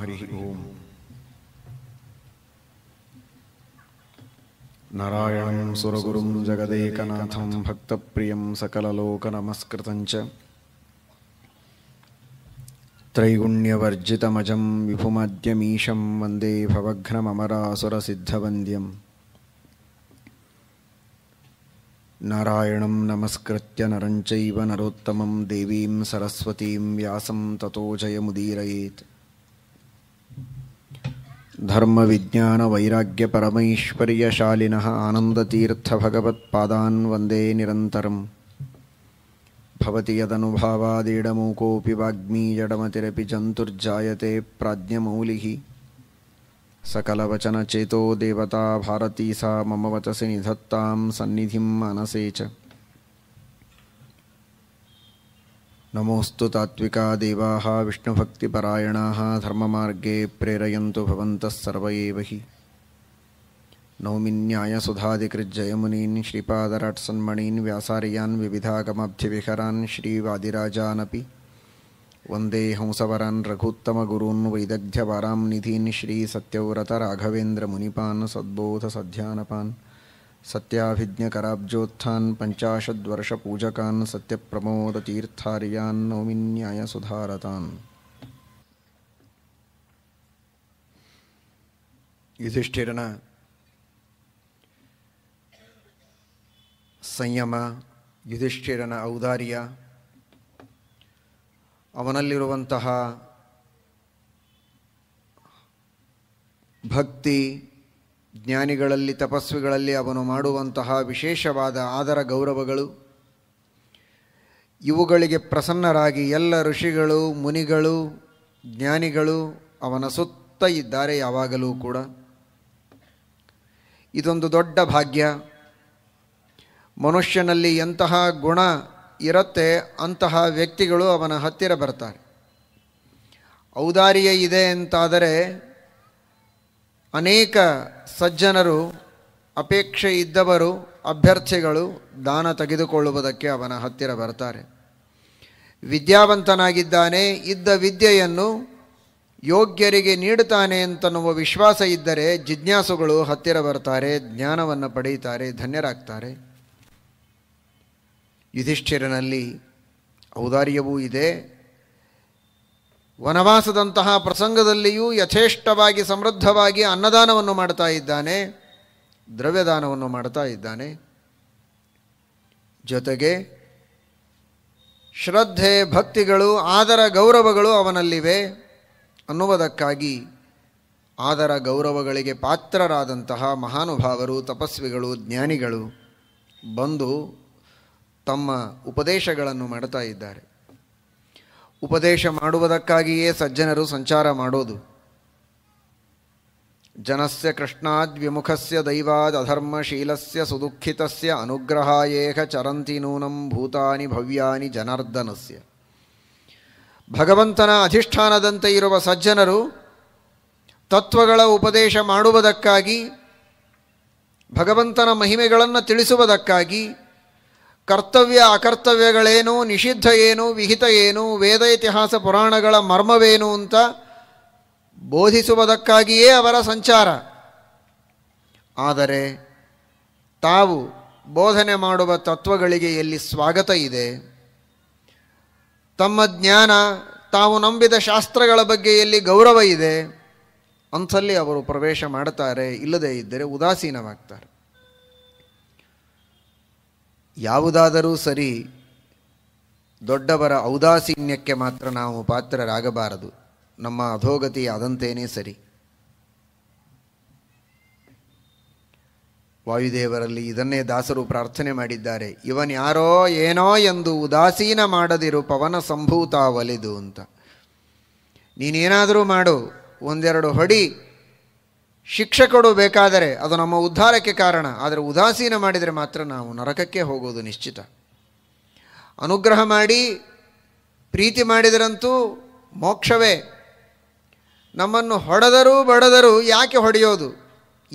హరి ఓం నారాయణం సురగురుం జగదేకనాథం భక్తప్రియం సకలలోకనమస్కృతం చ त्रैगुण्यवर्जितमजं विभुमद्यमीशं वन्दे भवघ्नममरासुरसिद्धवन्द्यं नारायणं नमस्कृत्य नरं चैव नरोत्तमं देवीं सरस्वतीं व्यासं ततो जयमुदीरयेत् धर्मविज्ञानवैराग्यपरमैश्वर्यशालिनः आनन्दतीर्थभगवत्पादान् वन्दे निरन्तरं भवति यदनुभावादीडमूकोऽपि वाग्मीजडमतिरपि जन्तुर्जायते प्राज्ञमौलिः सकलवचनचेतो देवता भारती सा मम वचसि निधत्तां सन्निधिं मनसे च नमोऽस्तु तात्विका देवाः विष्णुभक्तिपरायणाः धर्ममार्गे प्रेरयन्तु भवन्तः सर्व एव हि नौमिन्यायसुधादिकृज्जयमुनीन् श्रीपादराट्सन्मणीन् व्यासार्यान् विविधागमब्धिविहरान् श्रीवादिराजानपि वन्दे हंसवरान् रघुत्तमगुरून् वैदग्ध्यवरां निधीन् श्रीसत्यव्रतराघवेन्द्रमुनिपान् सद्बोधसध्यानपान् सत्याभिज्ञ सत्याभिज्ञकराब्जोत्थान् पञ्चाशद्वर्षपूजकान् सत्यप्रमोदतीर्थार्यान् सुधारतान् युधिष्ठिरन ಸಂಯಮ युधिष्ठिरन ಔದಾರ್ಯ ಅವನಲ್ಲಿರುವಂತಹ ಭಕ್ತಿ ಜ್ಞಾನಿಗಳಲ್ಲಿ ತಪಸ್ವಿಗಳಲ್ಲಿ ಅವನು ಮಾಡುವಂತಹ ವಿಶೇಷವಾದ ಆದರ ಗೌರವಗಳು ಇವುಗಳಿಗೆ ಪ್ರಸನ್ನರಾಗಿ ಎಲ್ಲ ಋಷಿಗಳು ಮುನಿಗಳು ಜ್ಞಾನಿಗಳು ಅವನ ಸುತ್ತ ಇದ್ದಾರೆ ಯಾವಾಗಲೂ ಕೂಡ ಇದೊಂದು ದೊಡ್ಡ ಭಾಗ್ಯ ಮನುಷ್ಯನಲ್ಲಿ ಎಂತಹ ಗುಣ ಇರುತ್ತೆ ಅಂತಹ ವ್ಯಕ್ತಿಗಳು ಅವನ ಹತ್ತಿರ ಬರ್ತಾರೆ ಔದಾರ್ಯ ಇದೆ ಅಂತಾದರೆ ಅನೇಕ ಸಜ್ಜನರು ಅಪೇಕ್ಷೆ ಇದ್ದವರು ಅಭ್ಯರ್ಥಿಗಳು ದಾನ ತೆಗೆದುಕೊಳ್ಳುವುದಕ್ಕೆ ಅವನ ಹತ್ತಿರ ಬರ್ತಾರೆ ವಿದ್ಯಾವಂತನಾಗಿದ್ದಾನೆ ಇದ್ದ ವಿದ್ಯೆಯನ್ನು ಯೋಗ್ಯರಿಗೆ ನೀಡುತ್ತಾನೆ ಅಂತನ್ನುವ ವಿಶ್ವಾಸ ಇದ್ದರೆ ಜಿಜ್ಞಾಸುಗಳು ಹತ್ತಿರ ಬರ್ತಾರೆ ಜ್ಞಾನವನ್ನು ಪಡೆಯುತ್ತಾರೆ ಧನ್ಯರಾಗ್ತಾರೆ ಯುಧಿಷ್ಠಿರನಲ್ಲಿ ಔದಾರ್ಯವೂ ಇದೆ ವನವಾಸದಂತಹ ಪ್ರಸಂಗದಲ್ಲಿಯೂ ಯಥೇಷ್ಟವಾಗಿ ಸಮೃದ್ಧವಾಗಿ ಅನ್ನದಾನವನ್ನು ಮಾಡ್ತಾ ಇದ್ದಾನೆ ದ್ರವ್ಯದಾನವನ್ನು ಮಾಡ್ತಾ ಇದ್ದಾನೆ ಜೊತೆಗೆ ಶ್ರದ್ಧೆ ಭಕ್ತಿಗಳು ಆದರ ಗೌರವಗಳು ಅವನಲ್ಲಿವೆ ಅನ್ನುವುದಕ್ಕಾಗಿ ಆದರ ಗೌರವಗಳಿಗೆ ಪಾತ್ರರಾದಂತಹ ಮಹಾನುಭಾವರು ತಪಸ್ವಿಗಳು ಜ್ಞಾನಿಗಳು ಬಂದು ತಮ್ಮ ಉಪದೇಶಗಳನ್ನು ಮಾಡ್ತಾ ಇದ್ದಾರೆ ಉಪದೇಶ ಮಾಡುವುದಕ್ಕಾಗಿಯೇ ಸಜ್ಜನರು ಸಂಚಾರ ಮಾಡೋದು ಜನಸ್ಯ ಕೃಷ್ಣಾದ್ ವಿಮುಖಸ್ಯ ದೈವಾದ್ ಅಧರ್ಮಶೀಲಸ್ಯ ಸುದುಃಖಿತಸ್ಯ ಅನುಗ್ರಹಾಯೇಹ ಚರಂತಿ ನೂನಂ ಭೂತಾನಿ ಭವ್ಯಾನಿ ಜನಾರ್ದನಸ್ಯ ಭಗವಂತನ ಅಧಿಷ್ಠಾನದಂತೆ ಇರುವ ಸಜ್ಜನರು ತತ್ವಗಳ ಉಪದೇಶ ಮಾಡುವುದಕ್ಕಾಗಿ ಭಗವಂತನ ಮಹಿಮೆಗಳನ್ನು ತಿಳಿಸುವುದಕ್ಕಾಗಿ ಕರ್ತವ್ಯ ಅಕರ್ತವ್ಯಗಳೇನು ನಿಷಿದ್ಧ ಏನು ವಿಹಿತ ಏನು ವೇದ ಇತಿಹಾಸ ಪುರಾಣಗಳ ಮರ್ಮವೇನು ಅಂತ ಬೋಧಿಸುವುದಕ್ಕಾಗಿಯೇ ಅವರ ಸಂಚಾರ ಆದರೆ ತಾವು ಬೋಧನೆ ಮಾಡುವ ತತ್ವಗಳಿಗೆ ಎಲ್ಲಿ ಸ್ವಾಗತ ಇದೆ ತಮ್ಮ ಜ್ಞಾನ ತಾವು ನಂಬಿದ ಶಾಸ್ತ್ರಗಳ ಬಗ್ಗೆ ಎಲ್ಲಿ ಗೌರವ ಇದೆ ಅಂಥಲ್ಲಿ ಅವರು ಪ್ರವೇಶ ಮಾಡ್ತಾರೆ ಇಲ್ಲದೇ ಇದ್ದರೆ ಉದಾಸೀನವಾಗ್ತಾರೆ ಯಾವುದಾದರೂ ಸರಿ ದೊಡ್ಡವರ ಔದಾಸೀನ್ಯಕ್ಕೆ ಮಾತ್ರ ನಾವು ಪಾತ್ರರಾಗಬಾರದು ನಮ್ಮ ಅಧೋಗತಿ ಅದಂತೇನೇ ಸರಿ ವಾಯುದೇವರಲ್ಲಿ ಇದನ್ನೇ ದಾಸರು ಪ್ರಾರ್ಥನೆ ಮಾಡಿದ್ದಾರೆ ಯಾರೋ ಏನೋ ಎಂದು ಉದಾಸೀನ ಮಾಡದಿರು ಪವನ ಸಂಭೂತ ಒಲಿದು ಅಂತ ನೀನೇನಾದರೂ ಮಾಡು ಒಂದೆರಡು ಹೊಡಿ ಶಿಕ್ಷೆ ಬೇಕಾದರೆ ಅದು ನಮ್ಮ ಉದ್ಧಾರಕ್ಕೆ ಕಾರಣ ಆದರೆ ಉದಾಸೀನ ಮಾಡಿದರೆ ಮಾತ್ರ ನಾವು ನರಕಕ್ಕೆ ಹೋಗೋದು ನಿಶ್ಚಿತ ಅನುಗ್ರಹ ಮಾಡಿ ಪ್ರೀತಿ ಮಾಡಿದರಂತೂ ಮೋಕ್ಷವೇ ನಮ್ಮನ್ನು ಹೊಡೆದರೂ ಬಡದರೂ ಯಾಕೆ ಹೊಡೆಯೋದು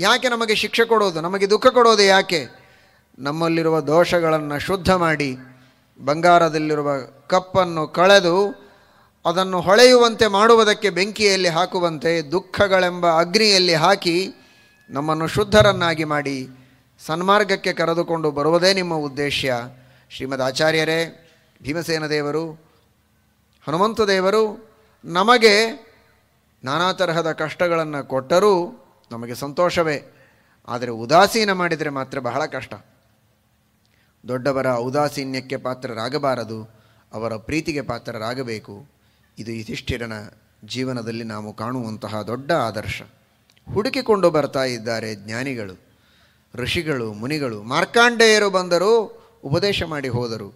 ಯಾಕೆ ನಮಗೆ ಶಿಕ್ಷೆ ಕೊಡೋದು ನಮಗೆ ದುಃಖ ಕೊಡೋದು ಯಾಕೆ ನಮ್ಮಲ್ಲಿರುವ ದೋಷಗಳನ್ನು ಶುದ್ಧ ಮಾಡಿ ಬಂಗಾರದಲ್ಲಿರುವ ಕಪ್ಪನ್ನು ಕಳೆದು ಅದನ್ನು ಹೊಳೆಯುವಂತೆ ಮಾಡುವುದಕ್ಕೆ ಬೆಂಕಿಯಲ್ಲಿ ಹಾಕುವಂತೆ ದುಃಖಗಳೆಂಬ ಅಗ್ನಿಯಲ್ಲಿ ಹಾಕಿ ನಮ್ಮನ್ನು ಶುದ್ಧರನ್ನಾಗಿ ಮಾಡಿ ಸನ್ಮಾರ್ಗಕ್ಕೆ ಕರೆದುಕೊಂಡು ಬರುವುದೇ ನಿಮ್ಮ ಉದ್ದೇಶ ಶ್ರೀಮದ್ ಆಚಾರ್ಯರೇ ಭೀಮಸೇನ ದೇವರು ಹನುಮಂತ ದೇವರು ನಮಗೆ ನಾನಾ ತರಹದ ಕಷ್ಟಗಳನ್ನು ಕೊಟ್ಟರೂ ನಮಗೆ ಸಂತೋಷವೇ ಆದರೆ ಉದಾಸೀನ ಮಾಡಿದರೆ ಮಾತ್ರ ಬಹಳ ಕಷ್ಟ ದೊಡ್ಡವರ ಉದಾಸೀನ್ಯಕ್ಕೆ ಪಾತ್ರರಾಗಬಾರದು ಅವರ ಪ್ರೀತಿಗೆ ಪಾತ್ರರಾಗಬೇಕು ಇದು ಯುಧಿಷ್ಠಿರನ ಜೀವನದಲ್ಲಿ ನಾವು ಕಾಣುವಂತಹ ದೊಡ್ಡ ಆದರ್ಶ ಹುಡುಕಿಕೊಂಡು ಬರ್ತಾ ಇದ್ದಾರೆ ಜ್ಞಾನಿಗಳು ಋಷಿಗಳು ಮುನಿಗಳು ಮಾರ್ಕಾಂಡೇಯರು ಬಂದರು ಉಪದೇಶ ಮಾಡಿ ಹೋದರು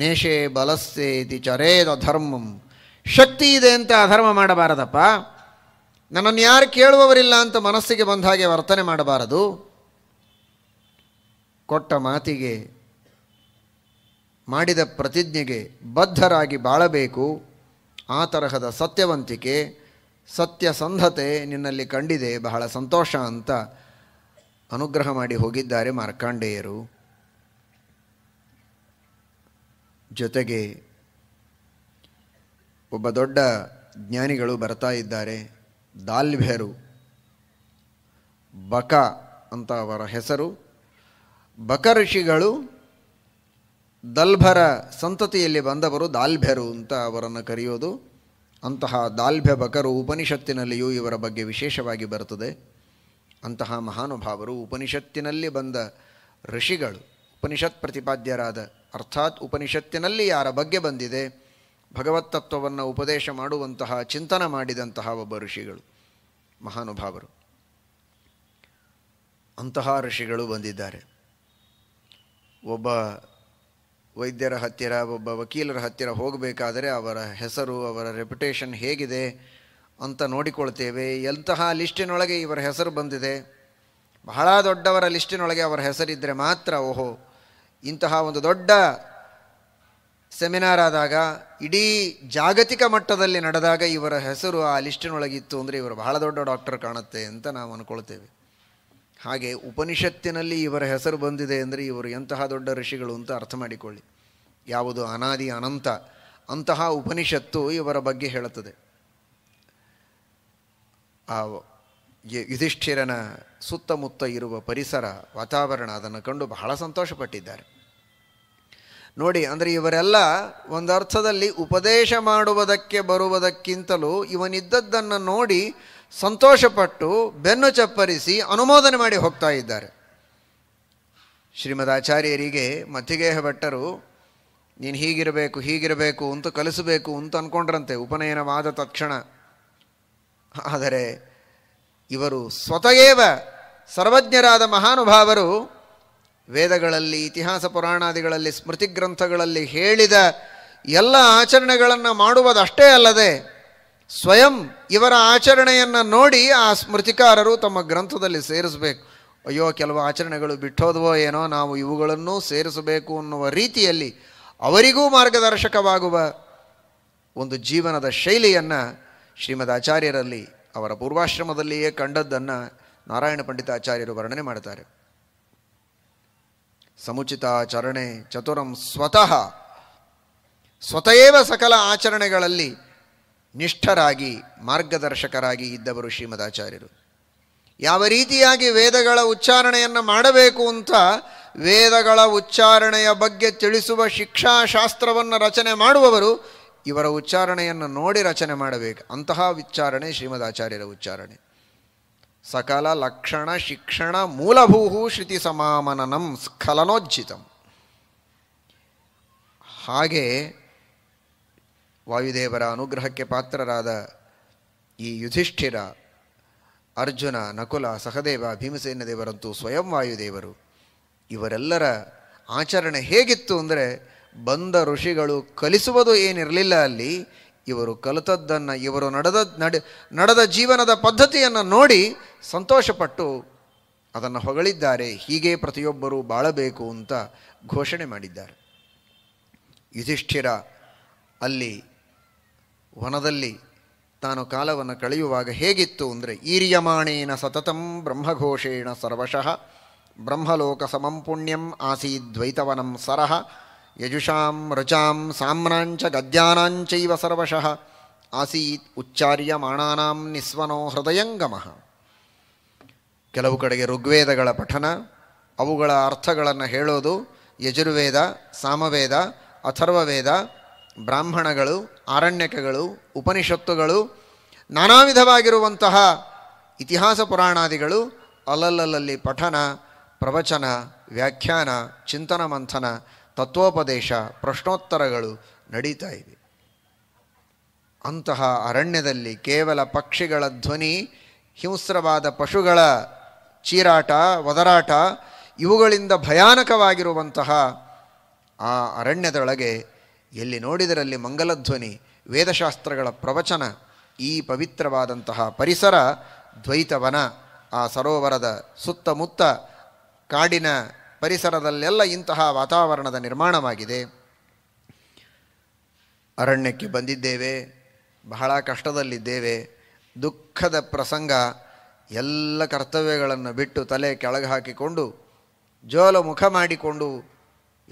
ನೇಷೆ ಇತಿ ಚರೇದ ಧರ್ಮಂ ಶಕ್ತಿ ಇದೆ ಅಂತ ಅಧರ್ಮ ಮಾಡಬಾರದಪ್ಪ ನನ್ನನ್ನು ಯಾರು ಕೇಳುವವರಿಲ್ಲ ಅಂತ ಮನಸ್ಸಿಗೆ ಬಂದ ಹಾಗೆ ವರ್ತನೆ ಮಾಡಬಾರದು ಕೊಟ್ಟ ಮಾತಿಗೆ ಮಾಡಿದ ಪ್ರತಿಜ್ಞೆಗೆ ಬದ್ಧರಾಗಿ ಬಾಳಬೇಕು ಆ ತರಹದ ಸತ್ಯವಂತಿಕೆ ಸತ್ಯಸಂಧತೆ ನಿನ್ನಲ್ಲಿ ಕಂಡಿದೆ ಬಹಳ ಸಂತೋಷ ಅಂತ ಅನುಗ್ರಹ ಮಾಡಿ ಹೋಗಿದ್ದಾರೆ ಮಾರ್ಕಾಂಡೇಯರು ಜೊತೆಗೆ ಒಬ್ಬ ದೊಡ್ಡ ಜ್ಞಾನಿಗಳು ಬರ್ತಾ ಇದ್ದಾರೆ ದಾಲ್ಭೆರು ಬಕ ಅಂತ ಅವರ ಹೆಸರು ಬಕ ಋಷಿಗಳು ದಲ್ಭರ ಸಂತತಿಯಲ್ಲಿ ಬಂದವರು ದಾಲ್ಭ್ಯರು ಅಂತ ಅವರನ್ನು ಕರೆಯೋದು ಅಂತಹ ದಾಲ್ಭ್ಯ ಬಕರು ಉಪನಿಷತ್ತಿನಲ್ಲಿಯೂ ಇವರ ಬಗ್ಗೆ ವಿಶೇಷವಾಗಿ ಬರುತ್ತದೆ ಅಂತಹ ಮಹಾನುಭಾವರು ಉಪನಿಷತ್ತಿನಲ್ಲಿ ಬಂದ ಋಷಿಗಳು ಉಪನಿಷತ್ ಪ್ರತಿಪಾದ್ಯರಾದ ಅರ್ಥಾತ್ ಉಪನಿಷತ್ತಿನಲ್ಲಿ ಯಾರ ಬಗ್ಗೆ ಬಂದಿದೆ ಭಗವತ್ತತ್ವವನ್ನು ಉಪದೇಶ ಮಾಡುವಂತಹ ಚಿಂತನ ಮಾಡಿದಂತಹ ಒಬ್ಬ ಋಷಿಗಳು ಮಹಾನುಭಾವರು ಅಂತಹ ಋಷಿಗಳು ಬಂದಿದ್ದಾರೆ ಒಬ್ಬ ವೈದ್ಯರ ಹತ್ತಿರ ಒಬ್ಬ ವಕೀಲರ ಹತ್ತಿರ ಹೋಗಬೇಕಾದರೆ ಅವರ ಹೆಸರು ಅವರ ರೆಪ್ಯುಟೇಷನ್ ಹೇಗಿದೆ ಅಂತ ನೋಡಿಕೊಳ್ತೇವೆ ಎಂತಹ ಲಿಸ್ಟಿನೊಳಗೆ ಇವರ ಹೆಸರು ಬಂದಿದೆ ಬಹಳ ದೊಡ್ಡವರ ಲಿಸ್ಟಿನೊಳಗೆ ಅವರ ಹೆಸರಿದ್ದರೆ ಮಾತ್ರ ಓಹೋ ಇಂತಹ ಒಂದು ದೊಡ್ಡ ಸೆಮಿನಾರ್ ಆದಾಗ ಇಡೀ ಜಾಗತಿಕ ಮಟ್ಟದಲ್ಲಿ ನಡೆದಾಗ ಇವರ ಹೆಸರು ಆ ಲಿಸ್ಟಿನೊಳಗಿತ್ತು ಅಂದರೆ ಇವರು ಬಹಳ ದೊಡ್ಡ ಡಾಕ್ಟರ್ ಕಾಣುತ್ತೆ ಅಂತ ನಾವು ಅಂದ್ಕೊಳ್ತೇವೆ ಹಾಗೆ ಉಪನಿಷತ್ತಿನಲ್ಲಿ ಇವರ ಹೆಸರು ಬಂದಿದೆ ಅಂದರೆ ಇವರು ಎಂತಹ ದೊಡ್ಡ ಋಷಿಗಳು ಅಂತ ಅರ್ಥ ಮಾಡಿಕೊಳ್ಳಿ ಯಾವುದು ಅನಾದಿ ಅನಂತ ಅಂತಹ ಉಪನಿಷತ್ತು ಇವರ ಬಗ್ಗೆ ಹೇಳುತ್ತದೆ ಆ ಯುಧಿಷ್ಠಿರನ ಸುತ್ತಮುತ್ತ ಇರುವ ಪರಿಸರ ವಾತಾವರಣ ಅದನ್ನು ಕಂಡು ಬಹಳ ಸಂತೋಷಪಟ್ಟಿದ್ದಾರೆ ನೋಡಿ ಅಂದರೆ ಇವರೆಲ್ಲ ಒಂದರ್ಥದಲ್ಲಿ ಉಪದೇಶ ಮಾಡುವುದಕ್ಕೆ ಬರುವುದಕ್ಕಿಂತಲೂ ಇವನಿದ್ದದ್ದನ್ನು ನೋಡಿ ಸಂತೋಷಪಟ್ಟು ಬೆನ್ನು ಚಪ್ಪರಿಸಿ ಅನುಮೋದನೆ ಮಾಡಿ ಹೋಗ್ತಾ ಇದ್ದಾರೆ ಆಚಾರ್ಯರಿಗೆ ಮತ್ತಿಗೇಹ ಭಟ್ಟರು ನೀನು ಹೀಗಿರಬೇಕು ಹೀಗಿರಬೇಕು ಅಂತ ಕಲಿಸಬೇಕು ಅಂತ ಅಂದ್ಕೊಂಡ್ರಂತೆ ಉಪನಯನವಾದ ತಕ್ಷಣ ಆದರೆ ಇವರು ಸ್ವತಯೇವ ಸರ್ವಜ್ಞರಾದ ಮಹಾನುಭಾವರು ವೇದಗಳಲ್ಲಿ ಇತಿಹಾಸ ಪುರಾಣಾದಿಗಳಲ್ಲಿ ಸ್ಮೃತಿ ಗ್ರಂಥಗಳಲ್ಲಿ ಹೇಳಿದ ಎಲ್ಲ ಆಚರಣೆಗಳನ್ನು ಮಾಡುವುದಷ್ಟೇ ಅಲ್ಲದೆ ಸ್ವಯಂ ಇವರ ಆಚರಣೆಯನ್ನು ನೋಡಿ ಆ ಸ್ಮೃತಿಕಾರರು ತಮ್ಮ ಗ್ರಂಥದಲ್ಲಿ ಸೇರಿಸಬೇಕು ಅಯ್ಯೋ ಕೆಲವು ಆಚರಣೆಗಳು ಬಿಟ್ಟೋದವೋ ಏನೋ ನಾವು ಇವುಗಳನ್ನು ಸೇರಿಸಬೇಕು ಅನ್ನುವ ರೀತಿಯಲ್ಲಿ ಅವರಿಗೂ ಮಾರ್ಗದರ್ಶಕವಾಗುವ ಒಂದು ಜೀವನದ ಶೈಲಿಯನ್ನು ಶ್ರೀಮದ್ ಆಚಾರ್ಯರಲ್ಲಿ ಅವರ ಪೂರ್ವಾಶ್ರಮದಲ್ಲಿಯೇ ಕಂಡದ್ದನ್ನು ನಾರಾಯಣ ಪಂಡಿತಾಚಾರ್ಯರು ವರ್ಣನೆ ಮಾಡುತ್ತಾರೆ ಸಮುಚಿತ ಆಚರಣೆ ಚತುರಂ ಸ್ವತಃ ಸ್ವತಯೇವ ಸಕಲ ಆಚರಣೆಗಳಲ್ಲಿ ನಿಷ್ಠರಾಗಿ ಮಾರ್ಗದರ್ಶಕರಾಗಿ ಇದ್ದವರು ಶ್ರೀಮದಾಚಾರ್ಯರು ಯಾವ ರೀತಿಯಾಗಿ ವೇದಗಳ ಉಚ್ಚಾರಣೆಯನ್ನು ಮಾಡಬೇಕು ಅಂತ ವೇದಗಳ ಉಚ್ಚಾರಣೆಯ ಬಗ್ಗೆ ತಿಳಿಸುವ ಶಿಕ್ಷಾಶಾಸ್ತ್ರವನ್ನು ರಚನೆ ಮಾಡುವವರು ಇವರ ಉಚ್ಚಾರಣೆಯನ್ನು ನೋಡಿ ರಚನೆ ಮಾಡಬೇಕು ಅಂತಹ ಉಚ್ಚಾರಣೆ ಶ್ರೀಮದಾಚಾರ್ಯರ ಉಚ್ಚಾರಣೆ ಸಕಲ ಲಕ್ಷಣ ಶಿಕ್ಷಣ ಮೂಲಭೂಹು ಶ್ರುತಿ ಸಮಾಮನನಂ ಸ್ಖಲನೋಜ್ಜಿತಂ ಹಾಗೆ ವಾಯುದೇವರ ಅನುಗ್ರಹಕ್ಕೆ ಪಾತ್ರರಾದ ಈ ಯುಧಿಷ್ಠಿರ ಅರ್ಜುನ ನಕುಲ ಸಹದೇವ ಭೀಮಸೇನ ದೇವರಂತೂ ಸ್ವಯಂ ವಾಯುದೇವರು ಇವರೆಲ್ಲರ ಆಚರಣೆ ಹೇಗಿತ್ತು ಅಂದರೆ ಬಂದ ಋಷಿಗಳು ಕಲಿಸುವುದು ಏನಿರಲಿಲ್ಲ ಅಲ್ಲಿ ಇವರು ಕಲಿತದ್ದನ್ನು ಇವರು ನಡೆದ ನಡೆ ನಡೆದ ಜೀವನದ ಪದ್ಧತಿಯನ್ನು ನೋಡಿ ಸಂತೋಷಪಟ್ಟು ಅದನ್ನು ಹೊಗಳಿದ್ದಾರೆ ಹೀಗೆ ಪ್ರತಿಯೊಬ್ಬರೂ ಬಾಳಬೇಕು ಅಂತ ಘೋಷಣೆ ಮಾಡಿದ್ದಾರೆ ಯುಧಿಷ್ಠಿರ ಅಲ್ಲಿ ವನದಲ್ಲಿ ತಾನು ಕಾಲವನ್ನು ಕಳೆಯುವಾಗ ಹೇಗಿತ್ತು ಅಂದರೆ ಈರ್ಯಮಾಣೇನ ಸತತಂ ಬ್ರಹ್ಮಘೋಷೇಣ ಸರ್ವಶಃ ಬ್ರಹ್ಮಲೋಕ ಸಮಂ ಪುಣ್ಯಂ ಆಸೀದ್ವೈತವನಂ ಸರಹ ಯಜುಷಾಂ ರಚಾಂ ಸಾಮ್ರಾಂಚ ಗದ್ಯಾನಾಂಚವ ಸರ್ವಶಃ ಆಸೀತ್ ಮಾಣಾನಾಂ ನಿಸ್ವನೋ ಹೃದಯಂಗಮಃ ಕೆಲವು ಕಡೆಗೆ ಋಗ್ವೇದಗಳ ಪಠನ ಅವುಗಳ ಅರ್ಥಗಳನ್ನು ಹೇಳೋದು ಯಜುರ್ವೇದ ಸಾಮವೇದ ಅಥರ್ವವೇದ ಬ್ರಾಹ್ಮಣಗಳು ಆರಣ್ಯಕಗಳು ಉಪನಿಷತ್ತುಗಳು ನಾನಾ ವಿಧವಾಗಿರುವಂತಹ ಇತಿಹಾಸ ಪುರಾಣಾದಿಗಳು ಅಲ್ಲಲ್ಲಲ್ಲಿ ಪಠನ ಪ್ರವಚನ ವ್ಯಾಖ್ಯಾನ ಚಿಂತನ ಮಂಥನ ತತ್ವೋಪದೇಶ ಪ್ರಶ್ನೋತ್ತರಗಳು ನಡೀತಾ ಇವೆ ಅಂತಹ ಅರಣ್ಯದಲ್ಲಿ ಕೇವಲ ಪಕ್ಷಿಗಳ ಧ್ವನಿ ಹಿಂಸ್ರವಾದ ಪಶುಗಳ ಚೀರಾಟ ಒದರಾಟ ಇವುಗಳಿಂದ ಭಯಾನಕವಾಗಿರುವಂತಹ ಆ ಅರಣ್ಯದೊಳಗೆ ಎಲ್ಲಿ ನೋಡಿದರಲ್ಲಿ ಮಂಗಲಧ್ವನಿ ವೇದಶಾಸ್ತ್ರಗಳ ಪ್ರವಚನ ಈ ಪವಿತ್ರವಾದಂತಹ ಪರಿಸರ ದ್ವೈತವನ ಆ ಸರೋವರದ ಸುತ್ತಮುತ್ತ ಕಾಡಿನ ಪರಿಸರದಲ್ಲೆಲ್ಲ ಇಂತಹ ವಾತಾವರಣದ ನಿರ್ಮಾಣವಾಗಿದೆ ಅರಣ್ಯಕ್ಕೆ ಬಂದಿದ್ದೇವೆ ಬಹಳ ಕಷ್ಟದಲ್ಲಿದ್ದೇವೆ ದುಃಖದ ಪ್ರಸಂಗ ಎಲ್ಲ ಕರ್ತವ್ಯಗಳನ್ನು ಬಿಟ್ಟು ತಲೆ ಕೆಳಗೆ ಹಾಕಿಕೊಂಡು ಜೋಲ ಮುಖ ಮಾಡಿಕೊಂಡು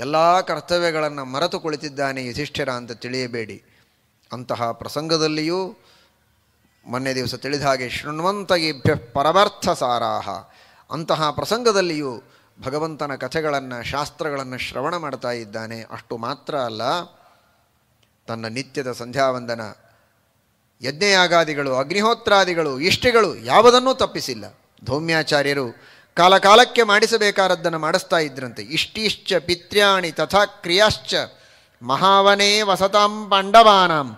ಎಲ್ಲ ಕರ್ತವ್ಯಗಳನ್ನು ಮರೆತು ಕುಳಿತಿದ್ದಾನೆ ಯುಧಿಷ್ಠಿರ ಅಂತ ತಿಳಿಯಬೇಡಿ ಅಂತಹ ಪ್ರಸಂಗದಲ್ಲಿಯೂ ಮೊನ್ನೆ ದಿವಸ ತಿಳಿದ ಹಾಗೆ ಶೃಣ್ವಂತಗಿಭ್ಯ ಪರಮರ್ಥ ಸಾರಾಹ ಅಂತಹ ಪ್ರಸಂಗದಲ್ಲಿಯೂ ಭಗವಂತನ ಕಥೆಗಳನ್ನು ಶಾಸ್ತ್ರಗಳನ್ನು ಶ್ರವಣ ಮಾಡ್ತಾ ಇದ್ದಾನೆ ಅಷ್ಟು ಮಾತ್ರ ಅಲ್ಲ ತನ್ನ ನಿತ್ಯದ ಸಂಧ್ಯಾವಂದನ ಯಜ್ಞಯಾಗಾದಿಗಳು ಅಗ್ನಿಹೋತ್ರಾದಿಗಳು ಇಷ್ಟೆಗಳು ಯಾವುದನ್ನೂ ತಪ್ಪಿಸಿಲ್ಲ ಧೌಮ್ಯಾಚಾರ್ಯರು ಕಾಲಕಾಲಕ್ಕೆ ಮಾಡಿಸಬೇಕಾದದ್ದನ್ನು ಮಾಡಿಸ್ತಾ ಇದ್ರಂತೆ ಇಷ್ಟಿಶ್ಚ ಪಿತ್ರ್ಯಾಣಿ ತಥಾ ಕ್ರಿಯಾಶ್ಚ ಮಹಾವನೇ ವಸತಾಂ ಪಾಂಡವಾನಾಂ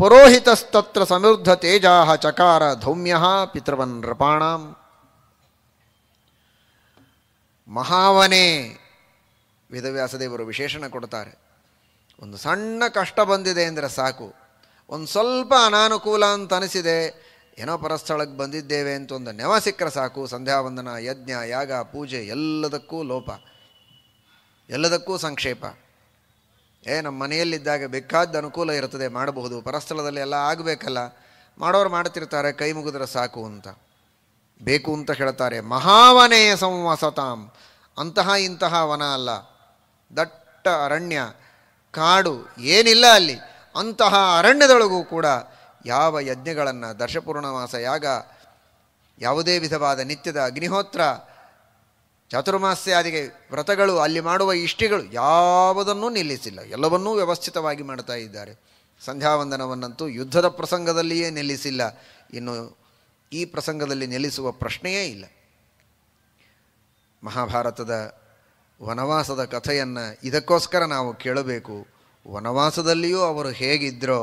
ಪುರೋಹಿತಸ್ತತ್ರ ಸಮೃದ್ಧ ತೇಜಾಹ ಚಕಾರ ಧೌಮ್ಯ ಪಿತೃವನ್ ನೃಪಾಣಾಂ ಮಹಾವನೇ ವೇದವ್ಯಾಸದೇವರು ವಿಶೇಷಣ ಕೊಡ್ತಾರೆ ಒಂದು ಸಣ್ಣ ಕಷ್ಟ ಬಂದಿದೆ ಅಂದರೆ ಸಾಕು ಒಂದು ಸ್ವಲ್ಪ ಅನಾನುಕೂಲ ಅಂತ ಅನಿಸಿದೆ ಏನೋ ಪರಸ್ಥಳಕ್ಕೆ ಬಂದಿದ್ದೇವೆ ಅಂತ ಒಂದು ನೆವ ಸಿಕ್ಕರೆ ಸಾಕು ಸಂಧ್ಯಾವಂದನ ಯಜ್ಞ ಯಾಗ ಪೂಜೆ ಎಲ್ಲದಕ್ಕೂ ಲೋಪ ಎಲ್ಲದಕ್ಕೂ ಸಂಕ್ಷೇಪ ಏ ನಮ್ಮ ಮನೆಯಲ್ಲಿದ್ದಾಗ ಬೇಕಾದ ಅನುಕೂಲ ಇರ್ತದೆ ಮಾಡಬಹುದು ಪರಸ್ಥಳದಲ್ಲಿ ಎಲ್ಲ ಆಗಬೇಕಲ್ಲ ಮಾಡೋರು ಮಾಡ್ತಿರ್ತಾರೆ ಕೈ ಮುಗಿದ್ರೆ ಸಾಕು ಅಂತ ಬೇಕು ಅಂತ ಹೇಳ್ತಾರೆ ಮಹಾವನೆಯ ಸಂವಸತಾಂ ಅಂತಹ ಇಂತಹ ವನ ಅಲ್ಲ ದಟ್ಟ ಅರಣ್ಯ ಕಾಡು ಏನಿಲ್ಲ ಅಲ್ಲಿ ಅಂತಹ ಅರಣ್ಯದೊಳಗೂ ಕೂಡ ಯಾವ ಯಜ್ಞಗಳನ್ನು ದರ್ಶಪೂರ್ಣವಾಸ ಯಾಗ ಯಾವುದೇ ವಿಧವಾದ ನಿತ್ಯದ ಅಗ್ನಿಹೋತ್ರ ಚಾತುರ್ಮಾಸ್ಯಾದಿಗೆ ವ್ರತಗಳು ಅಲ್ಲಿ ಮಾಡುವ ಇಷ್ಟಿಗಳು ಯಾವುದನ್ನೂ ನಿಲ್ಲಿಸಿಲ್ಲ ಎಲ್ಲವನ್ನೂ ವ್ಯವಸ್ಥಿತವಾಗಿ ಮಾಡ್ತಾ ಇದ್ದಾರೆ ಸಂಧ್ಯಾವಂದನವನ್ನಂತೂ ಯುದ್ಧದ ಪ್ರಸಂಗದಲ್ಲಿಯೇ ನಿಲ್ಲಿಸಿಲ್ಲ ಇನ್ನು ಈ ಪ್ರಸಂಗದಲ್ಲಿ ನಿಲ್ಲಿಸುವ ಪ್ರಶ್ನೆಯೇ ಇಲ್ಲ ಮಹಾಭಾರತದ ವನವಾಸದ ಕಥೆಯನ್ನು ಇದಕ್ಕೋಸ್ಕರ ನಾವು ಕೇಳಬೇಕು ವನವಾಸದಲ್ಲಿಯೂ ಅವರು ಹೇಗಿದ್ದರೋ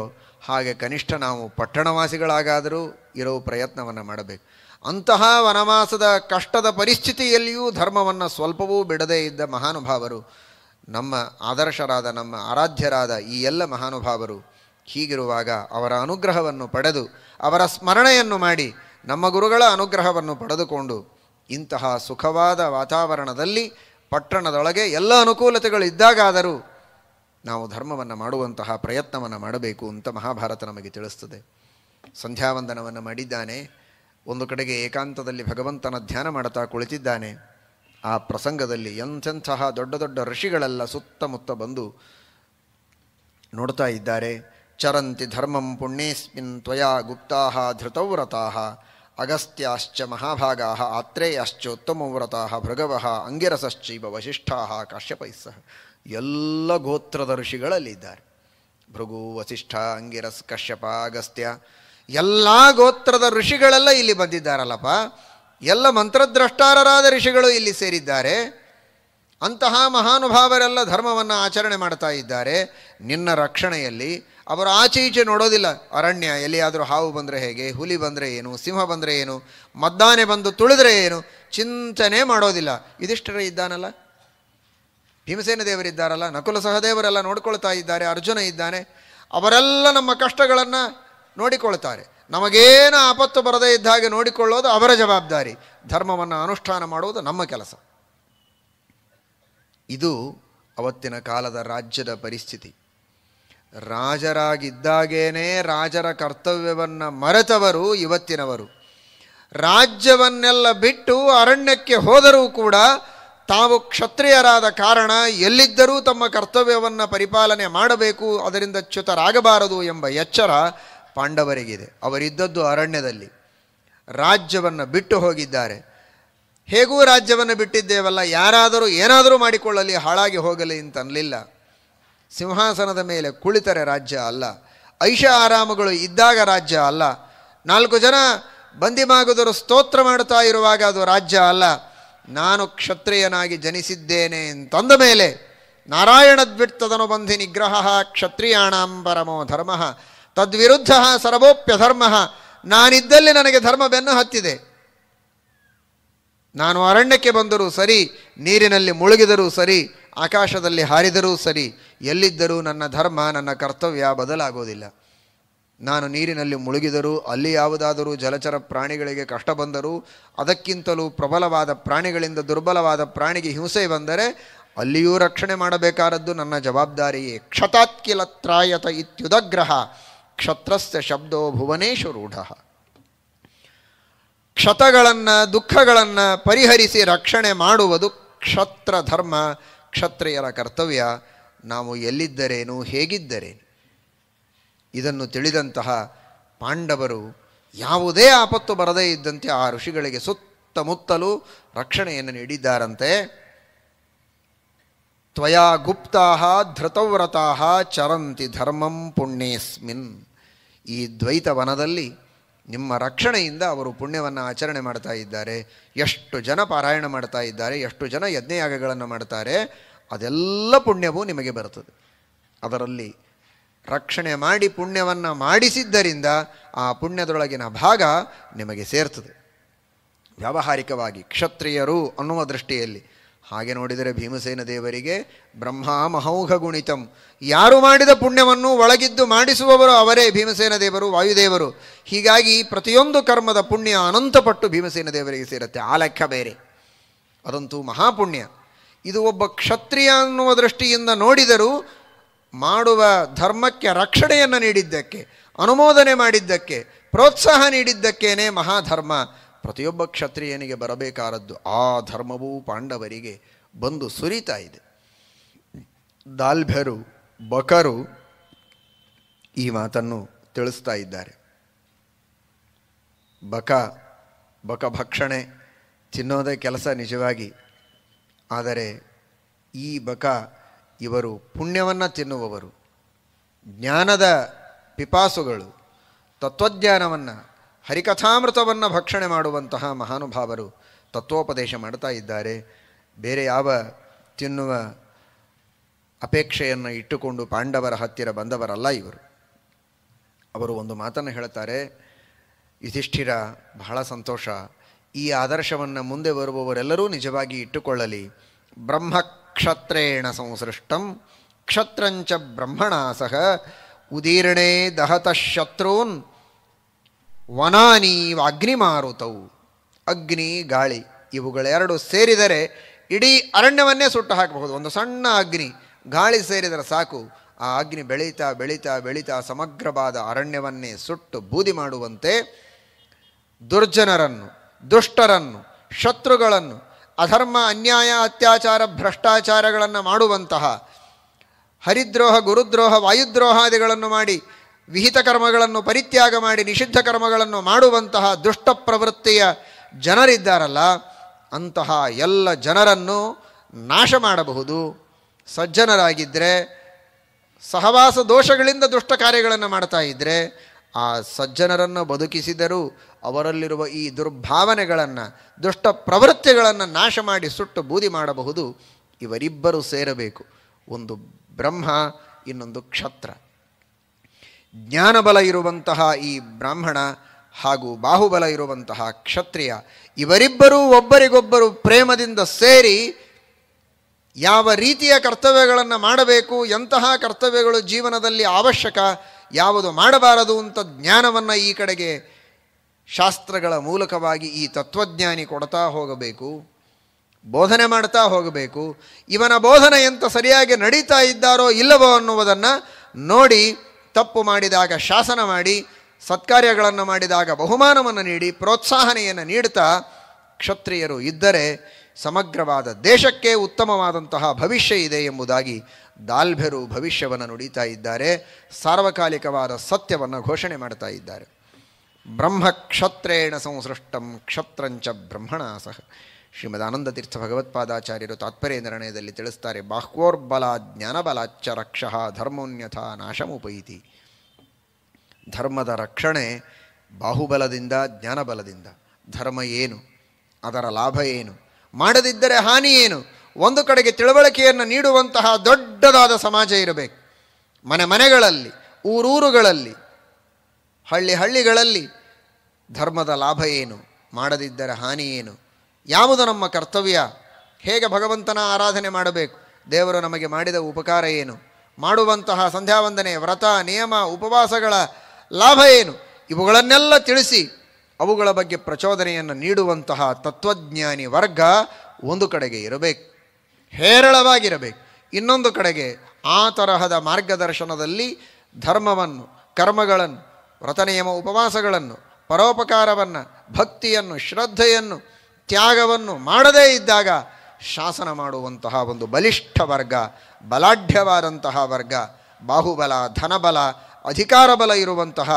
ಹಾಗೆ ಕನಿಷ್ಠ ನಾವು ಪಟ್ಟಣವಾಸಿಗಳಾಗಾದರೂ ಇರೋ ಪ್ರಯತ್ನವನ್ನು ಮಾಡಬೇಕು ಅಂತಹ ವನವಾಸದ ಕಷ್ಟದ ಪರಿಸ್ಥಿತಿಯಲ್ಲಿಯೂ ಧರ್ಮವನ್ನು ಸ್ವಲ್ಪವೂ ಬಿಡದೇ ಇದ್ದ ಮಹಾನುಭಾವರು ನಮ್ಮ ಆದರ್ಶರಾದ ನಮ್ಮ ಆರಾಧ್ಯರಾದ ಈ ಎಲ್ಲ ಮಹಾನುಭಾವರು ಹೀಗಿರುವಾಗ ಅವರ ಅನುಗ್ರಹವನ್ನು ಪಡೆದು ಅವರ ಸ್ಮರಣೆಯನ್ನು ಮಾಡಿ ನಮ್ಮ ಗುರುಗಳ ಅನುಗ್ರಹವನ್ನು ಪಡೆದುಕೊಂಡು ಇಂತಹ ಸುಖವಾದ ವಾತಾವರಣದಲ್ಲಿ ಪಟ್ಟಣದೊಳಗೆ ಎಲ್ಲ ಅನುಕೂಲತೆಗಳಿದ್ದಾಗಾದರೂ ನಾವು ಧರ್ಮವನ್ನು ಮಾಡುವಂತಹ ಪ್ರಯತ್ನವನ್ನು ಮಾಡಬೇಕು ಅಂತ ಮಹಾಭಾರತ ನಮಗೆ ತಿಳಿಸ್ತದೆ ಸಂಧ್ಯಾವಂದನವನ್ನು ಮಾಡಿದ್ದಾನೆ ಒಂದು ಕಡೆಗೆ ಏಕಾಂತದಲ್ಲಿ ಭಗವಂತನ ಧ್ಯಾನ ಮಾಡುತ್ತಾ ಕುಳಿತಿದ್ದಾನೆ ಆ ಪ್ರಸಂಗದಲ್ಲಿ ಎಂಥೆಂತಹ ದೊಡ್ಡ ದೊಡ್ಡ ಋಷಿಗಳೆಲ್ಲ ಸುತ್ತಮುತ್ತ ಬಂದು ನೋಡ್ತಾ ಇದ್ದಾರೆ ಚರಂತಿ ಧರ್ಮಂ ಪುಣ್ಯೇಸ್ಮಿನ್ ತ್ವಯಾ ಗುಪ್ತಾ ಧೃತವ್ರತಾ ಅಗಸ್ತ್ಯಾಶ್ಚ ಮಹಾಭಾಗಾ ಆತ್ರೇಯಶ್ಚ ಉತ್ತಮವ್ರತಾ ಭೃಗವ ಅಂಗಿರಸಶ್ಚೈವ ವಶಿಷ್ಠಾ ಕಾಶ್ಯಪೈಸ್ಸಹ ಎಲ್ಲ ಗೋತ್ರದ ಋಷಿಗಳಲ್ಲಿದ್ದಾರೆ ಭೃಗು ವಸಿಷ್ಠ ಅಂಗಿರಸ್ ಕಶ್ಯಪ ಅಗಸ್ತ್ಯ ಎಲ್ಲ ಗೋತ್ರದ ಋಷಿಗಳೆಲ್ಲ ಇಲ್ಲಿ ಬಂದಿದ್ದಾರಲ್ಲಪ್ಪ ಎಲ್ಲ ಮಂತ್ರದ್ರಷ್ಟಾರರಾದ ಋಷಿಗಳು ಇಲ್ಲಿ ಸೇರಿದ್ದಾರೆ ಅಂತಹ ಮಹಾನುಭಾವರೆಲ್ಲ ಧರ್ಮವನ್ನು ಆಚರಣೆ ಮಾಡ್ತಾ ಇದ್ದಾರೆ ನಿನ್ನ ರಕ್ಷಣೆಯಲ್ಲಿ ಅವರು ಆಚೆ ಈಚೆ ನೋಡೋದಿಲ್ಲ ಅರಣ್ಯ ಎಲ್ಲಿಯಾದರೂ ಹಾವು ಬಂದರೆ ಹೇಗೆ ಹುಲಿ ಬಂದರೆ ಏನು ಸಿಂಹ ಬಂದರೆ ಏನು ಮದ್ದಾನೆ ಬಂದು ತುಳಿದರೆ ಏನು ಚಿಂತನೆ ಮಾಡೋದಿಲ್ಲ ಇದಿಷ್ಟರೇ ಇದ್ದಾನಲ್ಲ ಭೀಮಸೇನ ದೇವರಿದ್ದಾರಲ್ಲ ನಕುಲ ಸಹದೇವರೆಲ್ಲ ನೋಡಿಕೊಳ್ತಾ ಇದ್ದಾರೆ ಅರ್ಜುನ ಇದ್ದಾನೆ ಅವರೆಲ್ಲ ನಮ್ಮ ಕಷ್ಟಗಳನ್ನು ನೋಡಿಕೊಳ್ತಾರೆ ನಮಗೇನು ಆಪತ್ತು ಬರದೇ ಇದ್ದ ಹಾಗೆ ನೋಡಿಕೊಳ್ಳೋದು ಅವರ ಜವಾಬ್ದಾರಿ ಧರ್ಮವನ್ನು ಅನುಷ್ಠಾನ ಮಾಡುವುದು ನಮ್ಮ ಕೆಲಸ ಇದು ಅವತ್ತಿನ ಕಾಲದ ರಾಜ್ಯದ ಪರಿಸ್ಥಿತಿ ರಾಜರಾಗಿದ್ದಾಗೇನೆ ರಾಜರ ಕರ್ತವ್ಯವನ್ನು ಮರೆತವರು ಇವತ್ತಿನವರು ರಾಜ್ಯವನ್ನೆಲ್ಲ ಬಿಟ್ಟು ಅರಣ್ಯಕ್ಕೆ ಹೋದರೂ ಕೂಡ ತಾವು ಕ್ಷತ್ರಿಯರಾದ ಕಾರಣ ಎಲ್ಲಿದ್ದರೂ ತಮ್ಮ ಕರ್ತವ್ಯವನ್ನು ಪರಿಪಾಲನೆ ಮಾಡಬೇಕು ಅದರಿಂದ ಚ್ಯುತರಾಗಬಾರದು ಎಂಬ ಎಚ್ಚರ ಪಾಂಡವರಿಗಿದೆ ಅವರಿದ್ದದ್ದು ಅರಣ್ಯದಲ್ಲಿ ರಾಜ್ಯವನ್ನು ಬಿಟ್ಟು ಹೋಗಿದ್ದಾರೆ ಹೇಗೂ ರಾಜ್ಯವನ್ನು ಬಿಟ್ಟಿದ್ದೇವಲ್ಲ ಯಾರಾದರೂ ಏನಾದರೂ ಮಾಡಿಕೊಳ್ಳಲಿ ಹಾಳಾಗಿ ಹೋಗಲಿ ಅಂತನಲಿಲ್ಲ ಸಿಂಹಾಸನದ ಮೇಲೆ ಕುಳಿತರೆ ರಾಜ್ಯ ಅಲ್ಲ ಐಷ ಆರಾಮಗಳು ಇದ್ದಾಗ ರಾಜ್ಯ ಅಲ್ಲ ನಾಲ್ಕು ಜನ ಬಂದಿಮಾಗುದರು ಸ್ತೋತ್ರ ಮಾಡುತ್ತಾ ಇರುವಾಗ ಅದು ರಾಜ್ಯ ಅಲ್ಲ ನಾನು ಕ್ಷತ್ರಿಯನಾಗಿ ಜನಿಸಿದ್ದೇನೆ ಅಂತಂದ ಮೇಲೆ ಬಂಧಿ ನಿಗ್ರಹ ಕ್ಷತ್ರಿಯಾಣಾಂ ಪರಮೋ ಧರ್ಮ ತದ್ವಿರುದ್ಧ ಸರ್ವೋಪ್ಯ ಧರ್ಮ ನಾನಿದ್ದಲ್ಲಿ ನನಗೆ ಧರ್ಮ ಬೆನ್ನು ಹತ್ತಿದೆ ನಾನು ಅರಣ್ಯಕ್ಕೆ ಬಂದರೂ ಸರಿ ನೀರಿನಲ್ಲಿ ಮುಳುಗಿದರೂ ಸರಿ ಆಕಾಶದಲ್ಲಿ ಹಾರಿದರೂ ಸರಿ ಎಲ್ಲಿದ್ದರೂ ನನ್ನ ಧರ್ಮ ನನ್ನ ಕರ್ತವ್ಯ ಬದಲಾಗೋದಿಲ್ಲ ನಾನು ನೀರಿನಲ್ಲಿ ಮುಳುಗಿದರೂ ಅಲ್ಲಿ ಯಾವುದಾದರೂ ಜಲಚರ ಪ್ರಾಣಿಗಳಿಗೆ ಕಷ್ಟ ಬಂದರೂ ಅದಕ್ಕಿಂತಲೂ ಪ್ರಬಲವಾದ ಪ್ರಾಣಿಗಳಿಂದ ದುರ್ಬಲವಾದ ಪ್ರಾಣಿಗೆ ಹಿಂಸೆ ಬಂದರೆ ಅಲ್ಲಿಯೂ ರಕ್ಷಣೆ ಮಾಡಬೇಕಾದದ್ದು ನನ್ನ ಜವಾಬ್ದಾರಿಯೇ ಕ್ಷತಾತ್ಕಿಲತ್ರಾಯತ ಇತ್ಯುದಗ್ರಹ ಕ್ಷತ್ರಸ್ಯ ಶಬ್ದೋ ಭುವನೇಶ್ವರೂಢ ಕ್ಷತಗಳನ್ನು ದುಃಖಗಳನ್ನು ಪರಿಹರಿಸಿ ರಕ್ಷಣೆ ಮಾಡುವುದು ಕ್ಷತ್ರ ಧರ್ಮ ಕ್ಷತ್ರಿಯರ ಕರ್ತವ್ಯ ನಾವು ಎಲ್ಲಿದ್ದರೇನು ಹೇಗಿದ್ದರೇನು ಇದನ್ನು ತಿಳಿದಂತಹ ಪಾಂಡವರು ಯಾವುದೇ ಆಪತ್ತು ಬರದೇ ಇದ್ದಂತೆ ಆ ಋಷಿಗಳಿಗೆ ಸುತ್ತಮುತ್ತಲೂ ರಕ್ಷಣೆಯನ್ನು ನೀಡಿದ್ದಾರಂತೆ ತ್ವಯಾ ಗುಪ್ತಾ ಧೃತವ್ರತಾ ಚರಂತಿ ಧರ್ಮಂ ಪುಣ್ಯೇಸ್ಮಿನ್ ಈ ದ್ವೈತ ವನದಲ್ಲಿ ನಿಮ್ಮ ರಕ್ಷಣೆಯಿಂದ ಅವರು ಪುಣ್ಯವನ್ನು ಆಚರಣೆ ಮಾಡ್ತಾ ಇದ್ದಾರೆ ಎಷ್ಟು ಜನ ಪಾರಾಯಣ ಮಾಡ್ತಾ ಇದ್ದಾರೆ ಎಷ್ಟು ಜನ ಯಜ್ಞಯಾಗಗಳನ್ನು ಮಾಡ್ತಾರೆ ಅದೆಲ್ಲ ಪುಣ್ಯವೂ ನಿಮಗೆ ಬರುತ್ತದೆ ಅದರಲ್ಲಿ ರಕ್ಷಣೆ ಮಾಡಿ ಪುಣ್ಯವನ್ನು ಮಾಡಿಸಿದ್ದರಿಂದ ಆ ಪುಣ್ಯದೊಳಗಿನ ಭಾಗ ನಿಮಗೆ ಸೇರ್ತದೆ ವ್ಯಾವಹಾರಿಕವಾಗಿ ಕ್ಷತ್ರಿಯರು ಅನ್ನುವ ದೃಷ್ಟಿಯಲ್ಲಿ ಹಾಗೆ ನೋಡಿದರೆ ಭೀಮಸೇನ ದೇವರಿಗೆ ಬ್ರಹ್ಮ ಮಹೌಘ ಗುಣಿತಂ ಯಾರು ಮಾಡಿದ ಪುಣ್ಯವನ್ನು ಒಳಗಿದ್ದು ಮಾಡಿಸುವವರು ಅವರೇ ಭೀಮಸೇನ ದೇವರು ವಾಯುದೇವರು ಹೀಗಾಗಿ ಪ್ರತಿಯೊಂದು ಕರ್ಮದ ಪುಣ್ಯ ಅನಂತಪಟ್ಟು ಭೀಮಸೇನ ದೇವರಿಗೆ ಸೇರುತ್ತೆ ಆ ಲೆಕ್ಕ ಬೇರೆ ಅದಂತೂ ಮಹಾಪುಣ್ಯ ಇದು ಒಬ್ಬ ಕ್ಷತ್ರಿಯ ಅನ್ನುವ ದೃಷ್ಟಿಯಿಂದ ನೋಡಿದರೂ ಮಾಡುವ ಧರ್ಮಕ್ಕೆ ರಕ್ಷಣೆಯನ್ನು ನೀಡಿದ್ದಕ್ಕೆ ಅನುಮೋದನೆ ಮಾಡಿದ್ದಕ್ಕೆ ಪ್ರೋತ್ಸಾಹ ನೀಡಿದ್ದಕ್ಕೇನೆ ಮಹಾಧರ್ಮ ಪ್ರತಿಯೊಬ್ಬ ಕ್ಷತ್ರಿಯನಿಗೆ ಬರಬೇಕಾದದ್ದು ಆ ಧರ್ಮವೂ ಪಾಂಡವರಿಗೆ ಬಂದು ಸುರಿತಾ ಇದೆ ದಾಲ್ಭೆರು ಬಕರು ಈ ಮಾತನ್ನು ತಿಳಿಸ್ತಾ ಇದ್ದಾರೆ ಬಕ ಬಕ ಭಕ್ಷಣೆ ತಿನ್ನೋದೇ ಕೆಲಸ ನಿಜವಾಗಿ ಆದರೆ ಈ ಬಕ ಇವರು ಪುಣ್ಯವನ್ನು ತಿನ್ನುವವರು ಜ್ಞಾನದ ಪಿಪಾಸುಗಳು ತತ್ವಜ್ಞಾನವನ್ನು ಹರಿಕಥಾಮೃತವನ್ನು ಭಕ್ಷಣೆ ಮಾಡುವಂತಹ ಮಹಾನುಭಾವರು ತತ್ವೋಪದೇಶ ಮಾಡ್ತಾ ಇದ್ದಾರೆ ಬೇರೆ ಯಾವ ತಿನ್ನುವ ಅಪೇಕ್ಷೆಯನ್ನು ಇಟ್ಟುಕೊಂಡು ಪಾಂಡವರ ಹತ್ತಿರ ಬಂದವರಲ್ಲ ಇವರು ಅವರು ಒಂದು ಮಾತನ್ನು ಹೇಳ್ತಾರೆ ಯುಧಿಷ್ಠಿರ ಬಹಳ ಸಂತೋಷ ಈ ಆದರ್ಶವನ್ನು ಮುಂದೆ ಬರುವವರೆಲ್ಲರೂ ನಿಜವಾಗಿ ಇಟ್ಟುಕೊಳ್ಳಲಿ ಬ್ರಹ್ಮಕ್ಷತ್ರೇಣ ಸಂಸೃಷ್ಟಂ ಕ್ಷತ್ರಂಚ ಬ್ರಹ್ಮಣ ಸಹ ಉದೀರ್ಣೇ ದಹತ ಶತ್ರೂನ್ ವನಾನೀವ ಅಗ್ನಿಮಾರುತವು ಅಗ್ನಿ ಗಾಳಿ ಇವುಗಳೆರಡು ಸೇರಿದರೆ ಇಡೀ ಅರಣ್ಯವನ್ನೇ ಸುಟ್ಟು ಹಾಕಬಹುದು ಒಂದು ಸಣ್ಣ ಅಗ್ನಿ ಗಾಳಿ ಸೇರಿದರೆ ಸಾಕು ಆ ಅಗ್ನಿ ಬೆಳೀತಾ ಬೆಳೀತಾ ಬೆಳೀತಾ ಸಮಗ್ರವಾದ ಅರಣ್ಯವನ್ನೇ ಸುಟ್ಟು ಬೂದಿ ಮಾಡುವಂತೆ ದುರ್ಜನರನ್ನು ದುಷ್ಟರನ್ನು ಶತ್ರುಗಳನ್ನು ಅಧರ್ಮ ಅನ್ಯಾಯ ಅತ್ಯಾಚಾರ ಭ್ರಷ್ಟಾಚಾರಗಳನ್ನು ಮಾಡುವಂತಹ ಹರಿದ್ರೋಹ ಗುರುದ್ರೋಹ ವಾಯುದ್ರೋಹಾದಿಗಳನ್ನು ಮಾಡಿ ವಿಹಿತ ಕರ್ಮಗಳನ್ನು ಪರಿತ್ಯಾಗ ಮಾಡಿ ನಿಷಿದ್ಧ ಕರ್ಮಗಳನ್ನು ಮಾಡುವಂತಹ ದುಷ್ಟ ಪ್ರವೃತ್ತಿಯ ಜನರಿದ್ದಾರಲ್ಲ ಅಂತಹ ಎಲ್ಲ ಜನರನ್ನು ನಾಶ ಮಾಡಬಹುದು ಸಜ್ಜನರಾಗಿದ್ದರೆ ಸಹವಾಸ ದೋಷಗಳಿಂದ ದುಷ್ಟ ಕಾರ್ಯಗಳನ್ನು ಮಾಡ್ತಾ ಇದ್ದರೆ ಆ ಸಜ್ಜನರನ್ನು ಬದುಕಿಸಿದರೂ ಅವರಲ್ಲಿರುವ ಈ ದುರ್ಭಾವನೆಗಳನ್ನು ದುಷ್ಟ ಪ್ರವೃತ್ತಿಗಳನ್ನು ನಾಶ ಮಾಡಿ ಸುಟ್ಟು ಬೂದಿ ಮಾಡಬಹುದು ಇವರಿಬ್ಬರು ಸೇರಬೇಕು ಒಂದು ಬ್ರಹ್ಮ ಇನ್ನೊಂದು ಕ್ಷತ್ರ ಜ್ಞಾನಬಲ ಇರುವಂತಹ ಈ ಬ್ರಾಹ್ಮಣ ಹಾಗೂ ಬಾಹುಬಲ ಇರುವಂತಹ ಕ್ಷತ್ರಿಯ ಇವರಿಬ್ಬರೂ ಒಬ್ಬರಿಗೊಬ್ಬರು ಪ್ರೇಮದಿಂದ ಸೇರಿ ಯಾವ ರೀತಿಯ ಕರ್ತವ್ಯಗಳನ್ನು ಮಾಡಬೇಕು ಎಂತಹ ಕರ್ತವ್ಯಗಳು ಜೀವನದಲ್ಲಿ ಅವಶ್ಯಕ ಯಾವುದು ಮಾಡಬಾರದು ಅಂತ ಜ್ಞಾನವನ್ನು ಈ ಕಡೆಗೆ ಶಾಸ್ತ್ರಗಳ ಮೂಲಕವಾಗಿ ಈ ತತ್ವಜ್ಞಾನಿ ಕೊಡ್ತಾ ಹೋಗಬೇಕು ಬೋಧನೆ ಮಾಡ್ತಾ ಹೋಗಬೇಕು ಇವನ ಬೋಧನೆ ಎಂತ ಸರಿಯಾಗಿ ನಡೀತಾ ಇದ್ದಾರೋ ಇಲ್ಲವೋ ಅನ್ನುವುದನ್ನು ನೋಡಿ ತಪ್ಪು ಮಾಡಿದಾಗ ಶಾಸನ ಮಾಡಿ ಸತ್ಕಾರ್ಯಗಳನ್ನು ಮಾಡಿದಾಗ ಬಹುಮಾನವನ್ನು ನೀಡಿ ಪ್ರೋತ್ಸಾಹನೆಯನ್ನು ನೀಡುತ್ತಾ ಕ್ಷತ್ರಿಯರು ಇದ್ದರೆ ಸಮಗ್ರವಾದ ದೇಶಕ್ಕೆ ಉತ್ತಮವಾದಂತಹ ಭವಿಷ್ಯ ಇದೆ ಎಂಬುದಾಗಿ ದಾಲ್ಭೆರು ಭವಿಷ್ಯವನ್ನು ನುಡಿತಾ ಇದ್ದಾರೆ ಸಾರ್ವಕಾಲಿಕವಾದ ಸತ್ಯವನ್ನು ಘೋಷಣೆ ಮಾಡ್ತಾ ಇದ್ದಾರೆ ಬ್ರಹ್ಮಕ್ಷತ್ರೇಣ ಸಂಸೃಷ್ಟಂ ಕ್ಷತ್ರಂಚ ಬ್ರಹ್ಮಣ ಸಹ ಶ್ರೀಮದ್ ತೀರ್ಥ ಭಗವತ್ಪಾದಾಚಾರ್ಯರು ತಾತ್ಪರ್ಯ ನಿರ್ಣಯದಲ್ಲಿ ತಿಳಿಸ್ತಾರೆ ಬಾಹ್ವೋರ್ಬಲ ಚ ರಕ್ಷಃ ಧರ್ಮೋನ್ಯಥ ನಾಶಮುಪೈತಿ ಧರ್ಮದ ರಕ್ಷಣೆ ಬಾಹುಬಲದಿಂದ ಜ್ಞಾನಬಲದಿಂದ ಧರ್ಮ ಏನು ಅದರ ಲಾಭ ಏನು ಮಾಡದಿದ್ದರೆ ಹಾನಿ ಏನು ಒಂದು ಕಡೆಗೆ ತಿಳುವಳಿಕೆಯನ್ನು ನೀಡುವಂತಹ ದೊಡ್ಡದಾದ ಸಮಾಜ ಇರಬೇಕು ಮನೆ ಮನೆಗಳಲ್ಲಿ ಊರೂರುಗಳಲ್ಲಿ ಹಳ್ಳಿ ಹಳ್ಳಿಗಳಲ್ಲಿ ಧರ್ಮದ ಲಾಭ ಏನು ಮಾಡದಿದ್ದರೆ ಹಾನಿ ಏನು ಯಾವುದು ನಮ್ಮ ಕರ್ತವ್ಯ ಹೇಗೆ ಭಗವಂತನ ಆರಾಧನೆ ಮಾಡಬೇಕು ದೇವರು ನಮಗೆ ಮಾಡಿದ ಉಪಕಾರ ಏನು ಮಾಡುವಂತಹ ಸಂಧ್ಯಾವಂದನೆ ವ್ರತ ನಿಯಮ ಉಪವಾಸಗಳ ಲಾಭ ಏನು ಇವುಗಳನ್ನೆಲ್ಲ ತಿಳಿಸಿ ಅವುಗಳ ಬಗ್ಗೆ ಪ್ರಚೋದನೆಯನ್ನು ನೀಡುವಂತಹ ತತ್ವಜ್ಞಾನಿ ವರ್ಗ ಒಂದು ಕಡೆಗೆ ಇರಬೇಕು ಹೇರಳವಾಗಿರಬೇಕು ಇನ್ನೊಂದು ಕಡೆಗೆ ಆ ತರಹದ ಮಾರ್ಗದರ್ಶನದಲ್ಲಿ ಧರ್ಮವನ್ನು ಕರ್ಮಗಳನ್ನು ವ್ರತನಿಯಮ ಉಪವಾಸಗಳನ್ನು ಪರೋಪಕಾರವನ್ನು ಭಕ್ತಿಯನ್ನು ಶ್ರದ್ಧೆಯನ್ನು ತ್ಯಾಗವನ್ನು ಮಾಡದೇ ಇದ್ದಾಗ ಶಾಸನ ಮಾಡುವಂತಹ ಒಂದು ಬಲಿಷ್ಠ ವರ್ಗ ಬಲಾಢ್ಯವಾದಂತಹ ವರ್ಗ ಬಾಹುಬಲ ಧನಬಲ ಅಧಿಕಾರ ಬಲ ಇರುವಂತಹ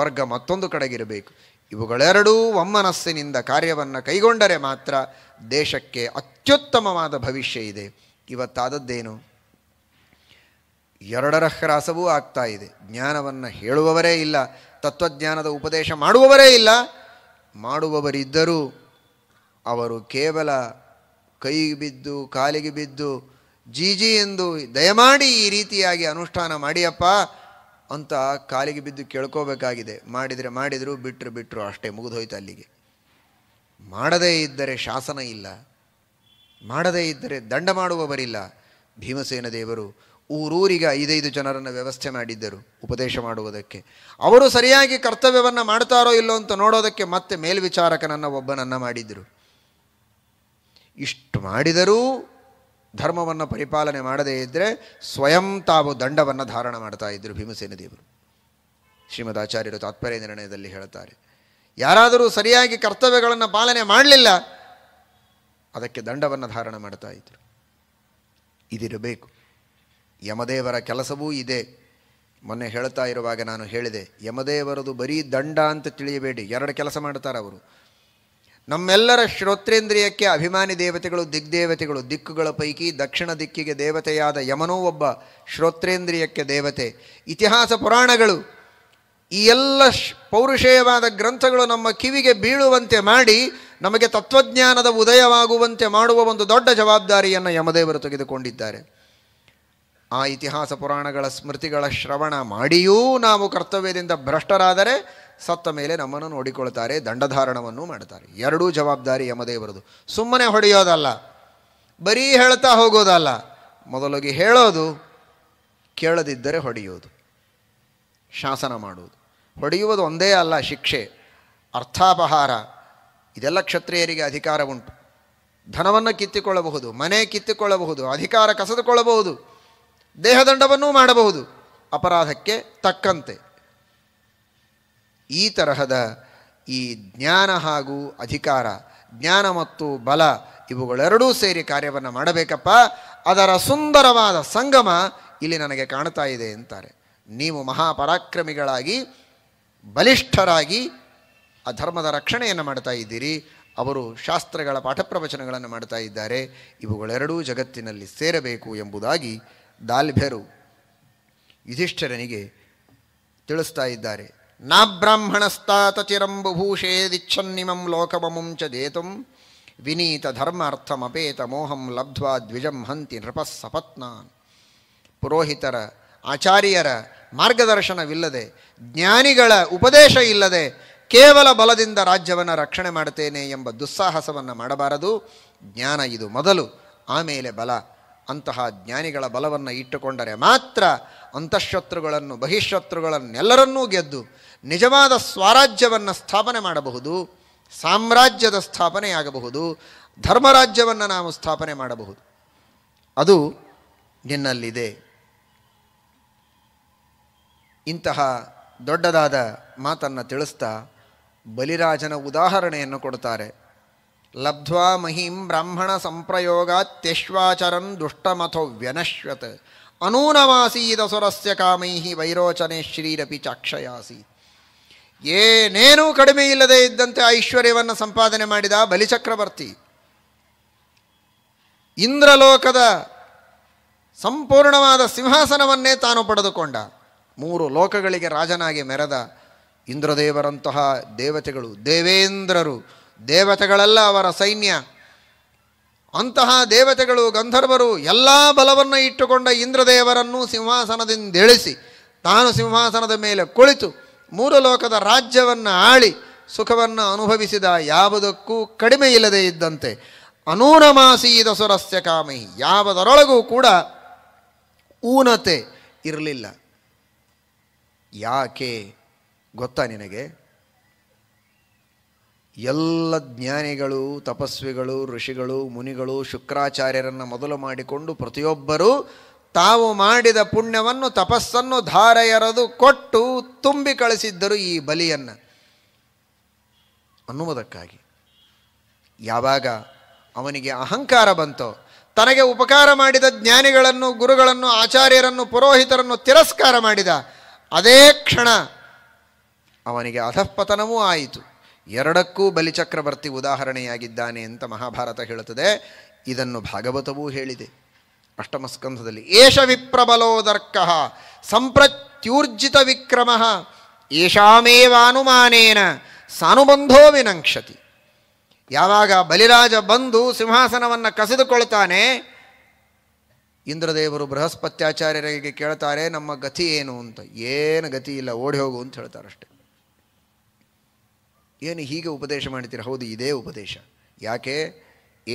ವರ್ಗ ಮತ್ತೊಂದು ಕಡೆಗಿರಬೇಕು ಇವುಗಳೆರಡೂ ಒಮ್ಮನಸ್ಸಿನಿಂದ ಕಾರ್ಯವನ್ನು ಕೈಗೊಂಡರೆ ಮಾತ್ರ ದೇಶಕ್ಕೆ ಅತ್ಯುತ್ತಮವಾದ ಭವಿಷ್ಯ ಇದೆ ಇವತ್ತಾದದ್ದೇನು ಎರಡರ ಹ್ರಾಸವೂ ಆಗ್ತಾ ಇದೆ ಜ್ಞಾನವನ್ನು ಹೇಳುವವರೇ ಇಲ್ಲ ತತ್ವಜ್ಞಾನದ ಉಪದೇಶ ಮಾಡುವವರೇ ಇಲ್ಲ ಮಾಡುವವರಿದ್ದರೂ ಅವರು ಕೇವಲ ಕೈಗೆ ಬಿದ್ದು ಕಾಲಿಗೆ ಬಿದ್ದು ಜೀಜಿ ಎಂದು ದಯಮಾಡಿ ಈ ರೀತಿಯಾಗಿ ಅನುಷ್ಠಾನ ಮಾಡಿಯಪ್ಪ ಅಂತ ಕಾಲಿಗೆ ಬಿದ್ದು ಕೇಳ್ಕೋಬೇಕಾಗಿದೆ ಮಾಡಿದರೆ ಮಾಡಿದರು ಬಿಟ್ಟರು ಬಿಟ್ಟರು ಅಷ್ಟೇ ಮುಗಿದೋಯ್ತು ಅಲ್ಲಿಗೆ ಮಾಡದೇ ಇದ್ದರೆ ಶಾಸನ ಇಲ್ಲ ಮಾಡದೇ ಇದ್ದರೆ ದಂಡ ಮಾಡುವವರಿಲ್ಲ ಭೀಮಸೇನ ದೇವರು ಊರೂರಿಗೆ ಐದೈದು ಜನರನ್ನು ವ್ಯವಸ್ಥೆ ಮಾಡಿದ್ದರು ಉಪದೇಶ ಮಾಡುವುದಕ್ಕೆ ಅವರು ಸರಿಯಾಗಿ ಕರ್ತವ್ಯವನ್ನು ಮಾಡ್ತಾರೋ ಇಲ್ಲೋ ಅಂತ ನೋಡೋದಕ್ಕೆ ಮತ್ತೆ ಮೇಲ್ವಿಚಾರಕನನ್ನು ಒಬ್ಬನನ್ನು ಮಾಡಿದ್ದರು ಇಷ್ಟು ಮಾಡಿದರೂ ಧರ್ಮವನ್ನು ಪರಿಪಾಲನೆ ಮಾಡದೇ ಇದ್ದರೆ ಸ್ವಯಂ ತಾವು ದಂಡವನ್ನು ಧಾರಣ ಮಾಡ್ತಾ ಇದ್ದರು ಭೀಮಸೇನ ದೇವರು ಶ್ರೀಮದ್ ಆಚಾರ್ಯರು ತಾತ್ಪರ್ಯ ನಿರ್ಣಯದಲ್ಲಿ ಹೇಳ್ತಾರೆ ಯಾರಾದರೂ ಸರಿಯಾಗಿ ಕರ್ತವ್ಯಗಳನ್ನು ಪಾಲನೆ ಮಾಡಲಿಲ್ಲ ಅದಕ್ಕೆ ದಂಡವನ್ನು ಧಾರಣ ಮಾಡ್ತಾ ಇದ್ದರು ಇದಿರಬೇಕು ಯಮದೇವರ ಕೆಲಸವೂ ಇದೆ ಮೊನ್ನೆ ಹೇಳ್ತಾ ಇರುವಾಗ ನಾನು ಹೇಳಿದೆ ಯಮದೇವರದು ಬರೀ ದಂಡ ಅಂತ ತಿಳಿಯಬೇಡಿ ಎರಡು ಕೆಲಸ ಮಾಡ್ತಾರೆ ಅವರು ನಮ್ಮೆಲ್ಲರ ಶ್ರೋತ್ರೇಂದ್ರಿಯಕ್ಕೆ ಅಭಿಮಾನಿ ದೇವತೆಗಳು ದಿಗ್ದೇವತೆಗಳು ದಿಕ್ಕುಗಳ ಪೈಕಿ ದಕ್ಷಿಣ ದಿಕ್ಕಿಗೆ ದೇವತೆಯಾದ ಯಮನೋ ಒಬ್ಬ ಶ್ರೋತ್ರೇಂದ್ರಿಯಕ್ಕೆ ದೇವತೆ ಇತಿಹಾಸ ಪುರಾಣಗಳು ಈ ಎಲ್ಲ ಪೌರುಷೇಯವಾದ ಗ್ರಂಥಗಳು ನಮ್ಮ ಕಿವಿಗೆ ಬೀಳುವಂತೆ ಮಾಡಿ ನಮಗೆ ತತ್ವಜ್ಞಾನದ ಉದಯವಾಗುವಂತೆ ಮಾಡುವ ಒಂದು ದೊಡ್ಡ ಜವಾಬ್ದಾರಿಯನ್ನು ಯಮದೇವರು ತೆಗೆದುಕೊಂಡಿದ್ದಾರೆ ಆ ಇತಿಹಾಸ ಪುರಾಣಗಳ ಸ್ಮೃತಿಗಳ ಶ್ರವಣ ಮಾಡಿಯೂ ನಾವು ಕರ್ತವ್ಯದಿಂದ ಭ್ರಷ್ಟರಾದರೆ ಸತ್ತ ಮೇಲೆ ನಮ್ಮನ್ನು ನೋಡಿಕೊಳ್ತಾರೆ ದಂಡಧಾರಣವನ್ನು ಮಾಡ್ತಾರೆ ಎರಡೂ ಜವಾಬ್ದಾರಿ ಯಮದೇವರದು ಸುಮ್ಮನೆ ಹೊಡೆಯೋದಲ್ಲ ಬರೀ ಹೇಳ್ತಾ ಹೋಗೋದಲ್ಲ ಮೊದಲಿಗೆ ಹೇಳೋದು ಕೇಳದಿದ್ದರೆ ಹೊಡೆಯೋದು ಶಾಸನ ಮಾಡುವುದು ಹೊಡೆಯುವುದು ಒಂದೇ ಅಲ್ಲ ಶಿಕ್ಷೆ ಅರ್ಥಾಪಹಾರ ಇದೆಲ್ಲ ಕ್ಷತ್ರಿಯರಿಗೆ ಅಧಿಕಾರ ಉಂಟು ಧನವನ್ನು ಕಿತ್ತುಕೊಳ್ಳಬಹುದು ಮನೆ ಕಿತ್ತುಕೊಳ್ಳಬಹುದು ಅಧಿಕಾರ ಕಸದುಕೊಳ್ಳಬಹುದು ದೇಹದಂಡವನ್ನೂ ಮಾಡಬಹುದು ಅಪರಾಧಕ್ಕೆ ತಕ್ಕಂತೆ ಈ ತರಹದ ಈ ಜ್ಞಾನ ಹಾಗೂ ಅಧಿಕಾರ ಜ್ಞಾನ ಮತ್ತು ಬಲ ಇವುಗಳೆರಡೂ ಸೇರಿ ಕಾರ್ಯವನ್ನು ಮಾಡಬೇಕಪ್ಪ ಅದರ ಸುಂದರವಾದ ಸಂಗಮ ಇಲ್ಲಿ ನನಗೆ ಕಾಣ್ತಾ ಇದೆ ಅಂತಾರೆ ನೀವು ಮಹಾಪರಾಕ್ರಮಿಗಳಾಗಿ ಬಲಿಷ್ಠರಾಗಿ ಆ ಧರ್ಮದ ರಕ್ಷಣೆಯನ್ನು ಮಾಡ್ತಾ ಇದ್ದೀರಿ ಅವರು ಶಾಸ್ತ್ರಗಳ ಪಾಠ ಪ್ರವಚನಗಳನ್ನು ಮಾಡ್ತಾ ಇದ್ದಾರೆ ಇವುಗಳೆರಡೂ ಜಗತ್ತಿನಲ್ಲಿ ಸೇರಬೇಕು ಎಂಬುದಾಗಿ ದಾಲ್ಭೆರು ಯುಧಿಷ್ಠಿರನಿಗೆ ತಿಳಿಸ್ತಾ ಇದ್ದಾರೆ ನಾ ಬ್ರಾಹ್ಮಣಸ್ತಾತ ಚಿರಂಬುಭೂಷೇ ಲೋಕಮಮುಂ ಚ ದೇತುಂ ವಿನೀತ ಧರ್ಮಾರ್ಥಮಪೇತ ಮೋಹಂ ಲಬ್ಧ್ವಾ ದ್ವಿಜಂ ಹಂತಿ ನೃಪಸ್ಸಪತ್ನಾನ್ ಪುರೋಹಿತರ ಆಚಾರ್ಯರ ಮಾರ್ಗದರ್ಶನವಿಲ್ಲದೆ ಜ್ಞಾನಿಗಳ ಉಪದೇಶ ಇಲ್ಲದೆ ಕೇವಲ ಬಲದಿಂದ ರಾಜ್ಯವನ್ನು ರಕ್ಷಣೆ ಮಾಡುತ್ತೇನೆ ಎಂಬ ದುಸ್ಸಾಹಸವನ್ನು ಮಾಡಬಾರದು ಜ್ಞಾನ ಇದು ಮೊದಲು ಆಮೇಲೆ ಬಲ ಅಂತಹ ಜ್ಞಾನಿಗಳ ಬಲವನ್ನು ಇಟ್ಟುಕೊಂಡರೆ ಮಾತ್ರ ಅಂತಃಶತ್ರುಗಳನ್ನು ಬಹಿಶತ್ರುಗಳನ್ನೆಲ್ಲರನ್ನೂ ಗೆದ್ದು ನಿಜವಾದ ಸ್ವರಾಜ್ಯವನ್ನು ಸ್ಥಾಪನೆ ಮಾಡಬಹುದು ಸಾಮ್ರಾಜ್ಯದ ಸ್ಥಾಪನೆಯಾಗಬಹುದು ಧರ್ಮರಾಜ್ಯವನ್ನು ನಾವು ಸ್ಥಾಪನೆ ಮಾಡಬಹುದು ಅದು ನಿನ್ನಲ್ಲಿದೆ ಇಂತಹ ದೊಡ್ಡದಾದ ಮಾತನ್ನು ತಿಳಿಸ್ತಾ ಬಲಿರಾಜನ ಉದಾಹರಣೆಯನ್ನು ಕೊಡ್ತಾರೆ ಲಬ್ಧ್ವಾ ಮಹಿಂ ಬ್ರಾಹ್ಮಣ ಸಂಪ್ರಯೋಗಾತ್ಯಶ್ವಾಚರನ್ ದುಷ್ಟಮಥೋ ವ್ಯನಶ್ವತ್ ಅನೂನವಾಸೀದಸುರಸ್ಯ ಸುರಸ್ಯ ಕಾಮೈಹಿ ವೈರೋಚನೆ ಶ್ರೀರಪಿ ಚಾಕ್ಷಯಾಸಿ ಏನೇನೂ ಕಡಿಮೆ ಇಲ್ಲದೆ ಇದ್ದಂತೆ ಐಶ್ವರ್ಯವನ್ನು ಸಂಪಾದನೆ ಮಾಡಿದ ಬಲಿಚಕ್ರವರ್ತಿ ಇಂದ್ರಲೋಕದ ಸಂಪೂರ್ಣವಾದ ಸಿಂಹಾಸನವನ್ನೇ ತಾನು ಪಡೆದುಕೊಂಡ ಮೂರು ಲೋಕಗಳಿಗೆ ರಾಜನಾಗಿ ಮೆರೆದ ಇಂದ್ರದೇವರಂತಹ ದೇವತೆಗಳು ದೇವೇಂದ್ರರು ದೇವತೆಗಳೆಲ್ಲ ಅವರ ಸೈನ್ಯ ಅಂತಹ ದೇವತೆಗಳು ಗಂಧರ್ವರು ಎಲ್ಲ ಬಲವನ್ನು ಇಟ್ಟುಕೊಂಡ ಇಂದ್ರದೇವರನ್ನು ಸಿಂಹಾಸನದಿಂದೆಳಿಸಿ ತಾನು ಸಿಂಹಾಸನದ ಮೇಲೆ ಕುಳಿತು ಮೂರು ಲೋಕದ ರಾಜ್ಯವನ್ನು ಆಳಿ ಸುಖವನ್ನು ಅನುಭವಿಸಿದ ಯಾವುದಕ್ಕೂ ಕಡಿಮೆ ಇಲ್ಲದೇ ಇದ್ದಂತೆ ಅನೂನಮಾಸೀದ ಸುರಸ್ಯ ಕಾಮಿ ಯಾವುದರೊಳಗೂ ಕೂಡ ಊನತೆ ಇರಲಿಲ್ಲ ಯಾಕೆ ಗೊತ್ತಾ ನಿನಗೆ ಎಲ್ಲ ಜ್ಞಾನಿಗಳು ತಪಸ್ವಿಗಳು ಋಷಿಗಳು ಮುನಿಗಳು ಶುಕ್ರಾಚಾರ್ಯರನ್ನು ಮೊದಲು ಮಾಡಿಕೊಂಡು ಪ್ರತಿಯೊಬ್ಬರೂ ತಾವು ಮಾಡಿದ ಪುಣ್ಯವನ್ನು ತಪಸ್ಸನ್ನು ಧಾರ ಎರೆದು ಕೊಟ್ಟು ತುಂಬಿ ಕಳಿಸಿದ್ದರು ಈ ಬಲಿಯನ್ನು ಅನ್ನುವುದಕ್ಕಾಗಿ ಯಾವಾಗ ಅವನಿಗೆ ಅಹಂಕಾರ ಬಂತೋ ತನಗೆ ಉಪಕಾರ ಮಾಡಿದ ಜ್ಞಾನಿಗಳನ್ನು ಗುರುಗಳನ್ನು ಆಚಾರ್ಯರನ್ನು ಪುರೋಹಿತರನ್ನು ತಿರಸ್ಕಾರ ಮಾಡಿದ ಅದೇ ಕ್ಷಣ ಅವನಿಗೆ ಅಧಃಪತನವೂ ಆಯಿತು ಎರಡಕ್ಕೂ ಬಲಿಚಕ್ರವರ್ತಿ ಉದಾಹರಣೆಯಾಗಿದ್ದಾನೆ ಅಂತ ಮಹಾಭಾರತ ಹೇಳುತ್ತದೆ ಇದನ್ನು ಭಾಗವತವೂ ಹೇಳಿದೆ ಅಷ್ಟಮಸ್ಕಂಧದಲ್ಲಿ ಏಷ ವಿಪ್ರಬಲೋದರ್ಕ ಸಂಪ್ರತ್ಯೂರ್ಜಿತ ವಿಕ್ರಮ ಏಷಾಮೇವಾನುಮಾನೇನ ಸಾನುಬಂಧೋ ವಿನಂಕ್ಷತಿ ಯಾವಾಗ ಬಲಿರಾಜ ಬಂದು ಸಿಂಹಾಸನವನ್ನು ಕಸಿದುಕೊಳ್ತಾನೆ ಇಂದ್ರದೇವರು ಬೃಹಸ್ಪತ್ಯಾಚಾರ್ಯರಿಗೆ ಕೇಳ್ತಾರೆ ನಮ್ಮ ಗತಿ ಏನು ಅಂತ ಏನು ಗತಿ ಇಲ್ಲ ಓಡಿ ಹೋಗು ಅಂತ ಹೇಳ್ತಾರಷ್ಟೆ ಏನು ಹೀಗೆ ಉಪದೇಶ ಮಾಡ್ತೀರ ಹೌದು ಇದೇ ಉಪದೇಶ ಯಾಕೆ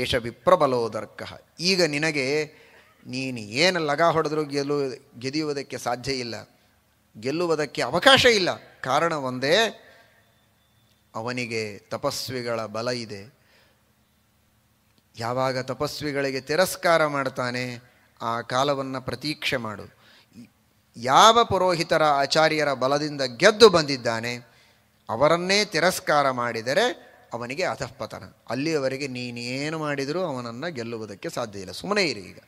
ಏಷ ವಿಪ್ರಬಲೋದರ್ಕ ಈಗ ನಿನಗೆ ನೀನು ಏನು ಲಗ ಹೊಡೆದರೂ ಗೆಲ್ಲು ಗೆದಿಯುವುದಕ್ಕೆ ಸಾಧ್ಯ ಇಲ್ಲ ಗೆಲ್ಲುವುದಕ್ಕೆ ಅವಕಾಶ ಇಲ್ಲ ಕಾರಣ ಒಂದೇ ಅವನಿಗೆ ತಪಸ್ವಿಗಳ ಬಲ ಇದೆ ಯಾವಾಗ ತಪಸ್ವಿಗಳಿಗೆ ತಿರಸ್ಕಾರ ಮಾಡ್ತಾನೆ ಆ ಕಾಲವನ್ನು ಪ್ರತೀಕ್ಷೆ ಮಾಡು ಯಾವ ಪುರೋಹಿತರ ಆಚಾರ್ಯರ ಬಲದಿಂದ ಗೆದ್ದು ಬಂದಿದ್ದಾನೆ ಅವರನ್ನೇ ತಿರಸ್ಕಾರ ಮಾಡಿದರೆ ಅವನಿಗೆ ಅಧಃಪತನ ಅಲ್ಲಿಯವರೆಗೆ ನೀನೇನು ಮಾಡಿದರೂ ಅವನನ್ನು ಗೆಲ್ಲುವುದಕ್ಕೆ ಸಾಧ್ಯ ಇಲ್ಲ ಸುಮ್ಮನೆ ಇರಿ ಈಗ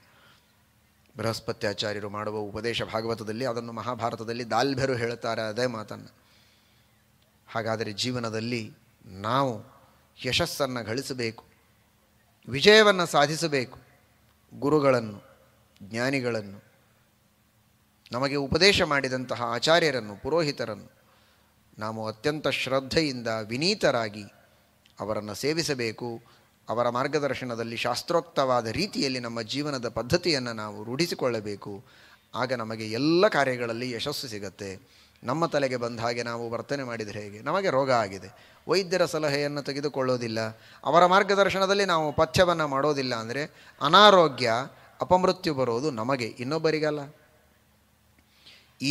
ಬೃಹಸ್ಪತ್ಯಾಚಾರ್ಯರು ಮಾಡುವ ಉಪದೇಶ ಭಾಗವತದಲ್ಲಿ ಅದನ್ನು ಮಹಾಭಾರತದಲ್ಲಿ ದಾಲ್ಭ್ಯರು ಹೇಳುತ್ತಾರೆ ಅದೇ ಮಾತನ್ನು ಹಾಗಾದರೆ ಜೀವನದಲ್ಲಿ ನಾವು ಯಶಸ್ಸನ್ನು ಗಳಿಸಬೇಕು ವಿಜಯವನ್ನು ಸಾಧಿಸಬೇಕು ಗುರುಗಳನ್ನು ಜ್ಞಾನಿಗಳನ್ನು ನಮಗೆ ಉಪದೇಶ ಮಾಡಿದಂತಹ ಆಚಾರ್ಯರನ್ನು ಪುರೋಹಿತರನ್ನು ನಾವು ಅತ್ಯಂತ ಶ್ರದ್ಧೆಯಿಂದ ವಿನೀತರಾಗಿ ಅವರನ್ನು ಸೇವಿಸಬೇಕು ಅವರ ಮಾರ್ಗದರ್ಶನದಲ್ಲಿ ಶಾಸ್ತ್ರೋಕ್ತವಾದ ರೀತಿಯಲ್ಲಿ ನಮ್ಮ ಜೀವನದ ಪದ್ಧತಿಯನ್ನು ನಾವು ರೂಢಿಸಿಕೊಳ್ಳಬೇಕು ಆಗ ನಮಗೆ ಎಲ್ಲ ಕಾರ್ಯಗಳಲ್ಲಿ ಯಶಸ್ಸು ಸಿಗುತ್ತೆ ನಮ್ಮ ತಲೆಗೆ ಬಂದ ಹಾಗೆ ನಾವು ವರ್ತನೆ ಮಾಡಿದರೆ ಹೇಗೆ ನಮಗೆ ರೋಗ ಆಗಿದೆ ವೈದ್ಯರ ಸಲಹೆಯನ್ನು ತೆಗೆದುಕೊಳ್ಳೋದಿಲ್ಲ ಅವರ ಮಾರ್ಗದರ್ಶನದಲ್ಲಿ ನಾವು ಪಥ್ಯವನ್ನು ಮಾಡೋದಿಲ್ಲ ಅಂದರೆ ಅನಾರೋಗ್ಯ ಅಪಮೃತ್ಯು ಬರೋದು ನಮಗೆ ಇನ್ನೊಬ್ಬರಿಗಲ್ಲ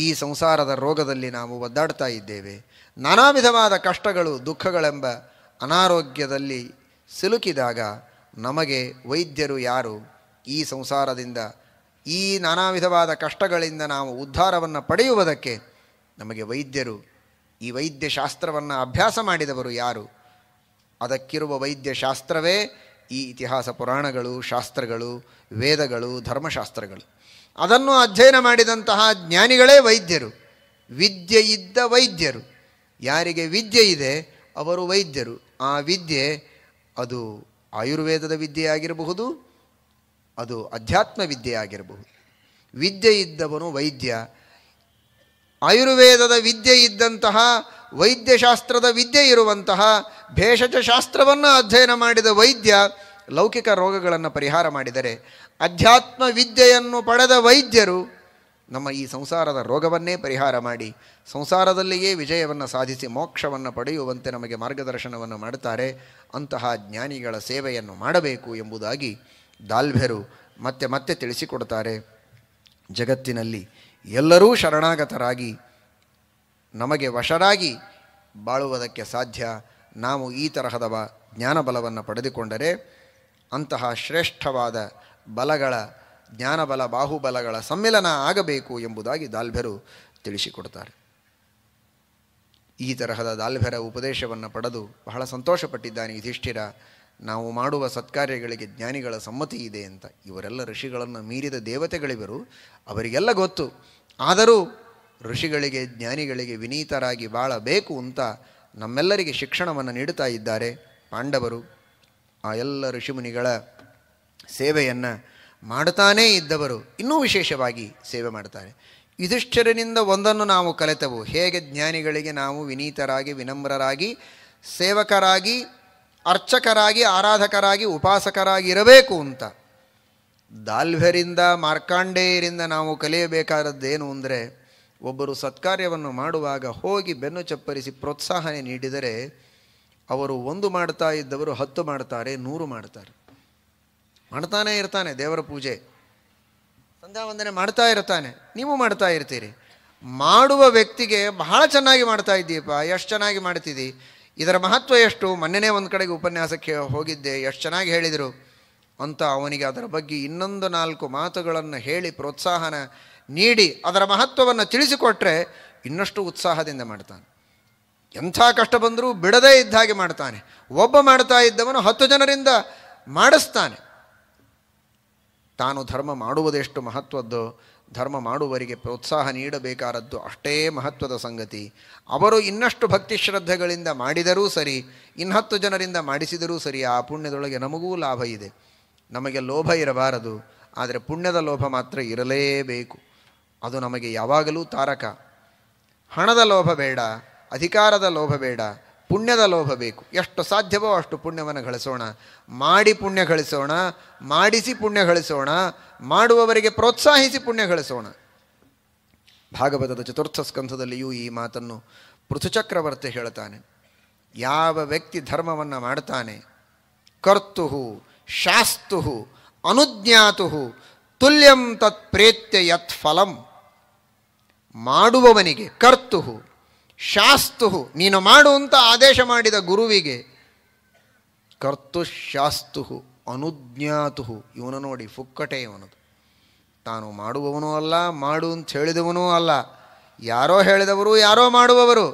ಈ ಸಂಸಾರದ ರೋಗದಲ್ಲಿ ನಾವು ಒದ್ದಾಡ್ತಾ ಇದ್ದೇವೆ ನಾನಾ ವಿಧವಾದ ಕಷ್ಟಗಳು ದುಃಖಗಳೆಂಬ ಅನಾರೋಗ್ಯದಲ್ಲಿ ಸಿಲುಕಿದಾಗ ನಮಗೆ ವೈದ್ಯರು ಯಾರು ಈ ಸಂಸಾರದಿಂದ ಈ ನಾನಾ ವಿಧವಾದ ಕಷ್ಟಗಳಿಂದ ನಾವು ಉದ್ಧಾರವನ್ನು ಪಡೆಯುವುದಕ್ಕೆ ನಮಗೆ ವೈದ್ಯರು ಈ ವೈದ್ಯಶಾಸ್ತ್ರವನ್ನು ಅಭ್ಯಾಸ ಮಾಡಿದವರು ಯಾರು ಅದಕ್ಕಿರುವ ವೈದ್ಯಶಾಸ್ತ್ರವೇ ಈ ಇತಿಹಾಸ ಪುರಾಣಗಳು ಶಾಸ್ತ್ರಗಳು ವೇದಗಳು ಧರ್ಮಶಾಸ್ತ್ರಗಳು ಅದನ್ನು ಅಧ್ಯಯನ ಮಾಡಿದಂತಹ ಜ್ಞಾನಿಗಳೇ ವೈದ್ಯರು ವಿದ್ಯೆ ಇದ್ದ ವೈದ್ಯರು ಯಾರಿಗೆ ವಿದ್ಯೆ ಇದೆ ಅವರು ವೈದ್ಯರು ಆ ವಿದ್ಯೆ ಅದು ಆಯುರ್ವೇದದ ವಿದ್ಯೆಯಾಗಿರಬಹುದು ಅದು ಅಧ್ಯಾತ್ಮ ವಿದ್ಯೆಯಾಗಿರಬಹುದು ವಿದ್ಯೆ ಇದ್ದವನು ವೈದ್ಯ ಆಯುರ್ವೇದದ ವಿದ್ಯೆ ಇದ್ದಂತಹ ವೈದ್ಯಶಾಸ್ತ್ರದ ವಿದ್ಯೆ ಇರುವಂತಹ ಭೇಷಜ ಶಾಸ್ತ್ರವನ್ನು ಅಧ್ಯಯನ ಮಾಡಿದ ವೈದ್ಯ ಲೌಕಿಕ ರೋಗಗಳನ್ನು ಪರಿಹಾರ ಮಾಡಿದರೆ ಅಧ್ಯಾತ್ಮ ವಿದ್ಯೆಯನ್ನು ಪಡೆದ ವೈದ್ಯರು ನಮ್ಮ ಈ ಸಂಸಾರದ ರೋಗವನ್ನೇ ಪರಿಹಾರ ಮಾಡಿ ಸಂಸಾರದಲ್ಲಿಯೇ ವಿಜಯವನ್ನು ಸಾಧಿಸಿ ಮೋಕ್ಷವನ್ನು ಪಡೆಯುವಂತೆ ನಮಗೆ ಮಾರ್ಗದರ್ಶನವನ್ನು ಮಾಡುತ್ತಾರೆ ಅಂತಹ ಜ್ಞಾನಿಗಳ ಸೇವೆಯನ್ನು ಮಾಡಬೇಕು ಎಂಬುದಾಗಿ ದಾಲ್ಭೆರು ಮತ್ತೆ ಮತ್ತೆ ತಿಳಿಸಿಕೊಡ್ತಾರೆ ಜಗತ್ತಿನಲ್ಲಿ ಎಲ್ಲರೂ ಶರಣಾಗತರಾಗಿ ನಮಗೆ ವಶರಾಗಿ ಬಾಳುವುದಕ್ಕೆ ಸಾಧ್ಯ ನಾವು ಈ ತರಹದ ಜ್ಞಾನಬಲವನ್ನು ಪಡೆದುಕೊಂಡರೆ ಅಂತಹ ಶ್ರೇಷ್ಠವಾದ ಬಲಗಳ ಜ್ಞಾನಬಲ ಬಾಹುಬಲಗಳ ಸಮ್ಮಿಲನ ಆಗಬೇಕು ಎಂಬುದಾಗಿ ದಾಲ್ಭ್ಯರು ತಿಳಿಸಿಕೊಡ್ತಾರೆ ಈ ತರಹದ ದಾಲ್ಭೆರ ಉಪದೇಶವನ್ನು ಪಡೆದು ಬಹಳ ಸಂತೋಷಪಟ್ಟಿದ್ದಾನೆ ಯುಧಿಷ್ಠಿರ ನಾವು ಮಾಡುವ ಸತ್ಕಾರ್ಯಗಳಿಗೆ ಜ್ಞಾನಿಗಳ ಸಮ್ಮತಿ ಇದೆ ಅಂತ ಇವರೆಲ್ಲ ಋಷಿಗಳನ್ನು ಮೀರಿದ ದೇವತೆಗಳಿವರು ಅವರಿಗೆಲ್ಲ ಗೊತ್ತು ಆದರೂ ಋಷಿಗಳಿಗೆ ಜ್ಞಾನಿಗಳಿಗೆ ವಿನೀತರಾಗಿ ಬಾಳಬೇಕು ಅಂತ ನಮ್ಮೆಲ್ಲರಿಗೆ ಶಿಕ್ಷಣವನ್ನು ನೀಡುತ್ತಾ ಇದ್ದಾರೆ ಪಾಂಡವರು ಆ ಎಲ್ಲ ಋಷಿಮುನಿಗಳ ಸೇವೆಯನ್ನು ಮಾಡುತ್ತಾನೇ ಇದ್ದವರು ಇನ್ನೂ ವಿಶೇಷವಾಗಿ ಸೇವೆ ಮಾಡ್ತಾರೆ ಯುಧಿಷ್ಠರನಿಂದ ಒಂದನ್ನು ನಾವು ಕಲಿತೆವು ಹೇಗೆ ಜ್ಞಾನಿಗಳಿಗೆ ನಾವು ವಿನೀತರಾಗಿ ವಿನಮ್ರರಾಗಿ ಸೇವಕರಾಗಿ ಅರ್ಚಕರಾಗಿ ಆರಾಧಕರಾಗಿ ಉಪಾಸಕರಾಗಿರಬೇಕು ಇರಬೇಕು ಅಂತ ದಾಲ್ಭ್ಯರಿಂದ ಮಾರ್ಕಾಂಡೇಯರಿಂದ ನಾವು ಕಲಿಯಬೇಕಾದದ್ದೇನು ಅಂದರೆ ಒಬ್ಬರು ಸತ್ಕಾರ್ಯವನ್ನು ಮಾಡುವಾಗ ಹೋಗಿ ಬೆನ್ನು ಚಪ್ಪರಿಸಿ ಪ್ರೋತ್ಸಾಹನೆ ನೀಡಿದರೆ ಅವರು ಒಂದು ಮಾಡ್ತಾ ಇದ್ದವರು ಹತ್ತು ಮಾಡ್ತಾರೆ ನೂರು ಮಾಡ್ತಾರೆ ಮಾಡ್ತಾನೆ ಇರ್ತಾನೆ ದೇವರ ಪೂಜೆ ಸಂಧ್ಯಾ ವಂದನೆ ಮಾಡ್ತಾ ಇರ್ತಾನೆ ನೀವು ಮಾಡ್ತಾ ಇರ್ತೀರಿ ಮಾಡುವ ವ್ಯಕ್ತಿಗೆ ಬಹಳ ಚೆನ್ನಾಗಿ ಮಾಡ್ತಾ ಇದ್ದೀಪ ಎಷ್ಟು ಚೆನ್ನಾಗಿ ಮಾಡ್ತಿದ್ದಿ ಇದರ ಮಹತ್ವ ಎಷ್ಟು ಮೊನ್ನೆ ಒಂದು ಕಡೆಗೆ ಉಪನ್ಯಾಸಕ್ಕೆ ಹೋಗಿದ್ದೆ ಎಷ್ಟು ಚೆನ್ನಾಗಿ ಹೇಳಿದರು ಅಂತ ಅವನಿಗೆ ಅದರ ಬಗ್ಗೆ ಇನ್ನೊಂದು ನಾಲ್ಕು ಮಾತುಗಳನ್ನು ಹೇಳಿ ಪ್ರೋತ್ಸಾಹನ ನೀಡಿ ಅದರ ಮಹತ್ವವನ್ನು ತಿಳಿಸಿಕೊಟ್ಟರೆ ಇನ್ನಷ್ಟು ಉತ್ಸಾಹದಿಂದ ಮಾಡ್ತಾನೆ ಎಂಥ ಕಷ್ಟ ಬಂದರೂ ಬಿಡದೇ ಇದ್ದ ಹಾಗೆ ಮಾಡ್ತಾನೆ ಒಬ್ಬ ಮಾಡ್ತಾ ಇದ್ದವನು ಹತ್ತು ಜನರಿಂದ ಮಾಡಿಸ್ತಾನೆ ತಾನು ಧರ್ಮ ಮಾಡುವುದೆಷ್ಟು ಮಹತ್ವದ್ದು ಧರ್ಮ ಮಾಡುವವರಿಗೆ ಪ್ರೋತ್ಸಾಹ ನೀಡಬೇಕಾದದ್ದು ಅಷ್ಟೇ ಮಹತ್ವದ ಸಂಗತಿ ಅವರು ಇನ್ನಷ್ಟು ಭಕ್ತಿ ಶ್ರದ್ಧೆಗಳಿಂದ ಮಾಡಿದರೂ ಸರಿ ಇನ್ನತ್ತು ಜನರಿಂದ ಮಾಡಿಸಿದರೂ ಸರಿ ಆ ಪುಣ್ಯದೊಳಗೆ ನಮಗೂ ಲಾಭ ಇದೆ ನಮಗೆ ಲೋಭ ಇರಬಾರದು ಆದರೆ ಪುಣ್ಯದ ಲೋಭ ಮಾತ್ರ ಇರಲೇಬೇಕು ಅದು ನಮಗೆ ಯಾವಾಗಲೂ ತಾರಕ ಹಣದ ಲೋಭ ಬೇಡ ಅಧಿಕಾರದ ಲೋಭ ಬೇಡ ಪುಣ್ಯದ ಲೋಭ ಬೇಕು ಎಷ್ಟು ಸಾಧ್ಯವೋ ಅಷ್ಟು ಪುಣ್ಯವನ್ನು ಗಳಿಸೋಣ ಮಾಡಿ ಪುಣ್ಯ ಗಳಿಸೋಣ ಮಾಡಿಸಿ ಪುಣ್ಯ ಗಳಿಸೋಣ ಮಾಡುವವರಿಗೆ ಪ್ರೋತ್ಸಾಹಿಸಿ ಪುಣ್ಯ ಗಳಿಸೋಣ ಭಾಗವತದ ಚತುರ್ಥ ಸ್ಕಂಧದಲ್ಲಿಯೂ ಈ ಮಾತನ್ನು ಪೃಥುಚಕ್ರವರ್ತಿ ಹೇಳ್ತಾನೆ ಯಾವ ವ್ಯಕ್ತಿ ಧರ್ಮವನ್ನು ಮಾಡ್ತಾನೆ ಕರ್ತುಹು ಶಾಸ್ತು ಅನುಜ್ಞಾತುಹು ತುಲ್ಯಂ ತತ್ ಪ್ರೇತ್ಯ ಯತ್ ಫಲಂ ಮಾಡುವವನಿಗೆ ಕರ್ತುಹು ಶಾಸ್ತು ನೀನು ಅಂತ ಆದೇಶ ಮಾಡಿದ ಗುರುವಿಗೆ ಕರ್ತುಶಾಸ್ತು ಅನುಜ್ಞಾತು ಇವನು ನೋಡಿ ಫುಕ್ಕಟೆ ಇವನದು ತಾನು ಮಾಡುವವನೂ ಅಲ್ಲ ಮಾಡು ಅಂತ ಹೇಳಿದವನೂ ಅಲ್ಲ ಯಾರೋ ಹೇಳಿದವರು ಯಾರೋ ಮಾಡುವವರು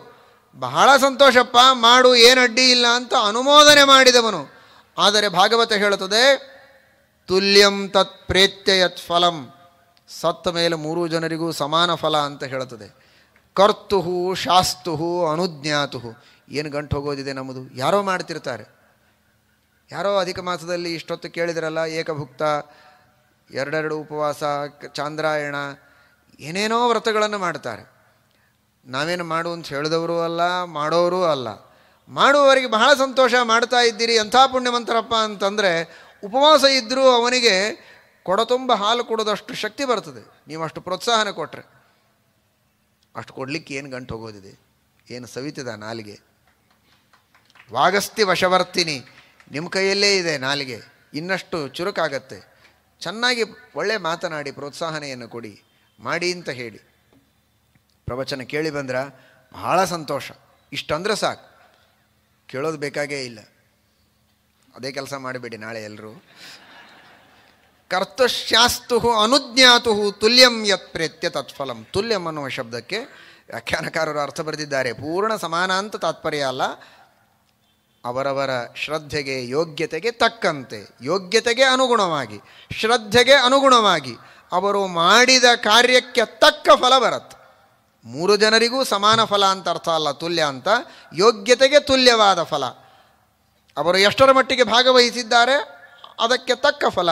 ಬಹಳ ಸಂತೋಷಪ್ಪ ಮಾಡು ಏನು ಅಡ್ಡಿ ಇಲ್ಲ ಅಂತ ಅನುಮೋದನೆ ಮಾಡಿದವನು ಆದರೆ ಭಾಗವತ ಹೇಳುತ್ತದೆ ತುಲ್ಯಂ ತತ್ ಪ್ರೇತ್ಯ ಯತ್ ಫಲಂ ಸತ್ತ ಮೇಲೆ ಮೂರು ಜನರಿಗೂ ಸಮಾನ ಫಲ ಅಂತ ಹೇಳುತ್ತದೆ ಕರ್ತುಹು ಶಾಸ್ತುಹು ಅನುಜ್ಞಾತುಹು ಏನು ಗಂಟು ಹೋಗೋದಿದೆ ನಮ್ಮದು ಯಾರೋ ಮಾಡ್ತಿರ್ತಾರೆ ಯಾರೋ ಅಧಿಕ ಮಾಸದಲ್ಲಿ ಇಷ್ಟೊತ್ತು ಕೇಳಿದ್ರಲ್ಲ ಏಕಭುಕ್ತ ಎರಡೆರಡು ಉಪವಾಸ ಚಾಂದ್ರಾಯಣ ಏನೇನೋ ವ್ರತಗಳನ್ನು ಮಾಡ್ತಾರೆ ನಾವೇನು ಮಾಡು ಅಂತ ಹೇಳಿದವರು ಅಲ್ಲ ಮಾಡೋರೂ ಅಲ್ಲ ಮಾಡುವವರಿಗೆ ಬಹಳ ಸಂತೋಷ ಮಾಡ್ತಾ ಇದ್ದೀರಿ ಎಂಥ ಪುಣ್ಯಮಂತರಪ್ಪ ಅಂತಂದರೆ ಉಪವಾಸ ಇದ್ದರೂ ಅವನಿಗೆ ಕೊಡತುಂಬ ಹಾಲು ಕೊಡೋದಷ್ಟು ಶಕ್ತಿ ಬರ್ತದೆ ನೀವು ಪ್ರೋತ್ಸಾಹನ ಕೊಟ್ಟರೆ ಅಷ್ಟು ಕೊಡಲಿಕ್ಕೆ ಏನು ಗಂಟು ಹೋಗೋದಿದೆ ಏನು ಸವಿತದ ನಾಲಿಗೆ ವಾಗಸ್ತಿ ವಶವರ್ತಿನಿ ನಿಮ್ಮ ಕೈಯಲ್ಲೇ ಇದೆ ನಾಲಿಗೆ ಇನ್ನಷ್ಟು ಚುರುಕಾಗತ್ತೆ ಚೆನ್ನಾಗಿ ಒಳ್ಳೆ ಮಾತನಾಡಿ ಪ್ರೋತ್ಸಾಹನೆಯನ್ನು ಕೊಡಿ ಮಾಡಿ ಅಂತ ಹೇಳಿ ಪ್ರವಚನ ಕೇಳಿ ಬಂದ್ರೆ ಬಹಳ ಸಂತೋಷ ಇಷ್ಟಂದ್ರೆ ಸಾಕು ಕೇಳೋದು ಬೇಕಾಗೇ ಇಲ್ಲ ಅದೇ ಕೆಲಸ ಮಾಡಿಬಿಡಿ ನಾಳೆ ಎಲ್ಲರೂ ಕರ್ತಶಾಸ್ತು ಅನುಜ್ಞಾತು ತುಲ್ಯಂ ಯತ್ ಪ್ರೇತ್ಯ ತತ್ಫಲಂ ತುಲ್ಯಂ ಅನ್ನುವ ಶಬ್ದಕ್ಕೆ ವ್ಯಾಖ್ಯಾನಕಾರರು ಅರ್ಥ ಬರೆದಿದ್ದಾರೆ ಪೂರ್ಣ ಸಮಾನ ಅಂತ ತಾತ್ಪರ್ಯ ಅಲ್ಲ ಅವರವರ ಶ್ರದ್ಧೆಗೆ ಯೋಗ್ಯತೆಗೆ ತಕ್ಕಂತೆ ಯೋಗ್ಯತೆಗೆ ಅನುಗುಣವಾಗಿ ಶ್ರದ್ಧೆಗೆ ಅನುಗುಣವಾಗಿ ಅವರು ಮಾಡಿದ ಕಾರ್ಯಕ್ಕೆ ತಕ್ಕ ಫಲ ಬರತ್ತೆ ಮೂರು ಜನರಿಗೂ ಸಮಾನ ಫಲ ಅಂತ ಅರ್ಥ ಅಲ್ಲ ತುಲ್ಯ ಅಂತ ಯೋಗ್ಯತೆಗೆ ತುಲ್ಯವಾದ ಫಲ ಅವರು ಎಷ್ಟರ ಮಟ್ಟಿಗೆ ಭಾಗವಹಿಸಿದ್ದಾರೆ ಅದಕ್ಕೆ ತಕ್ಕ ಫಲ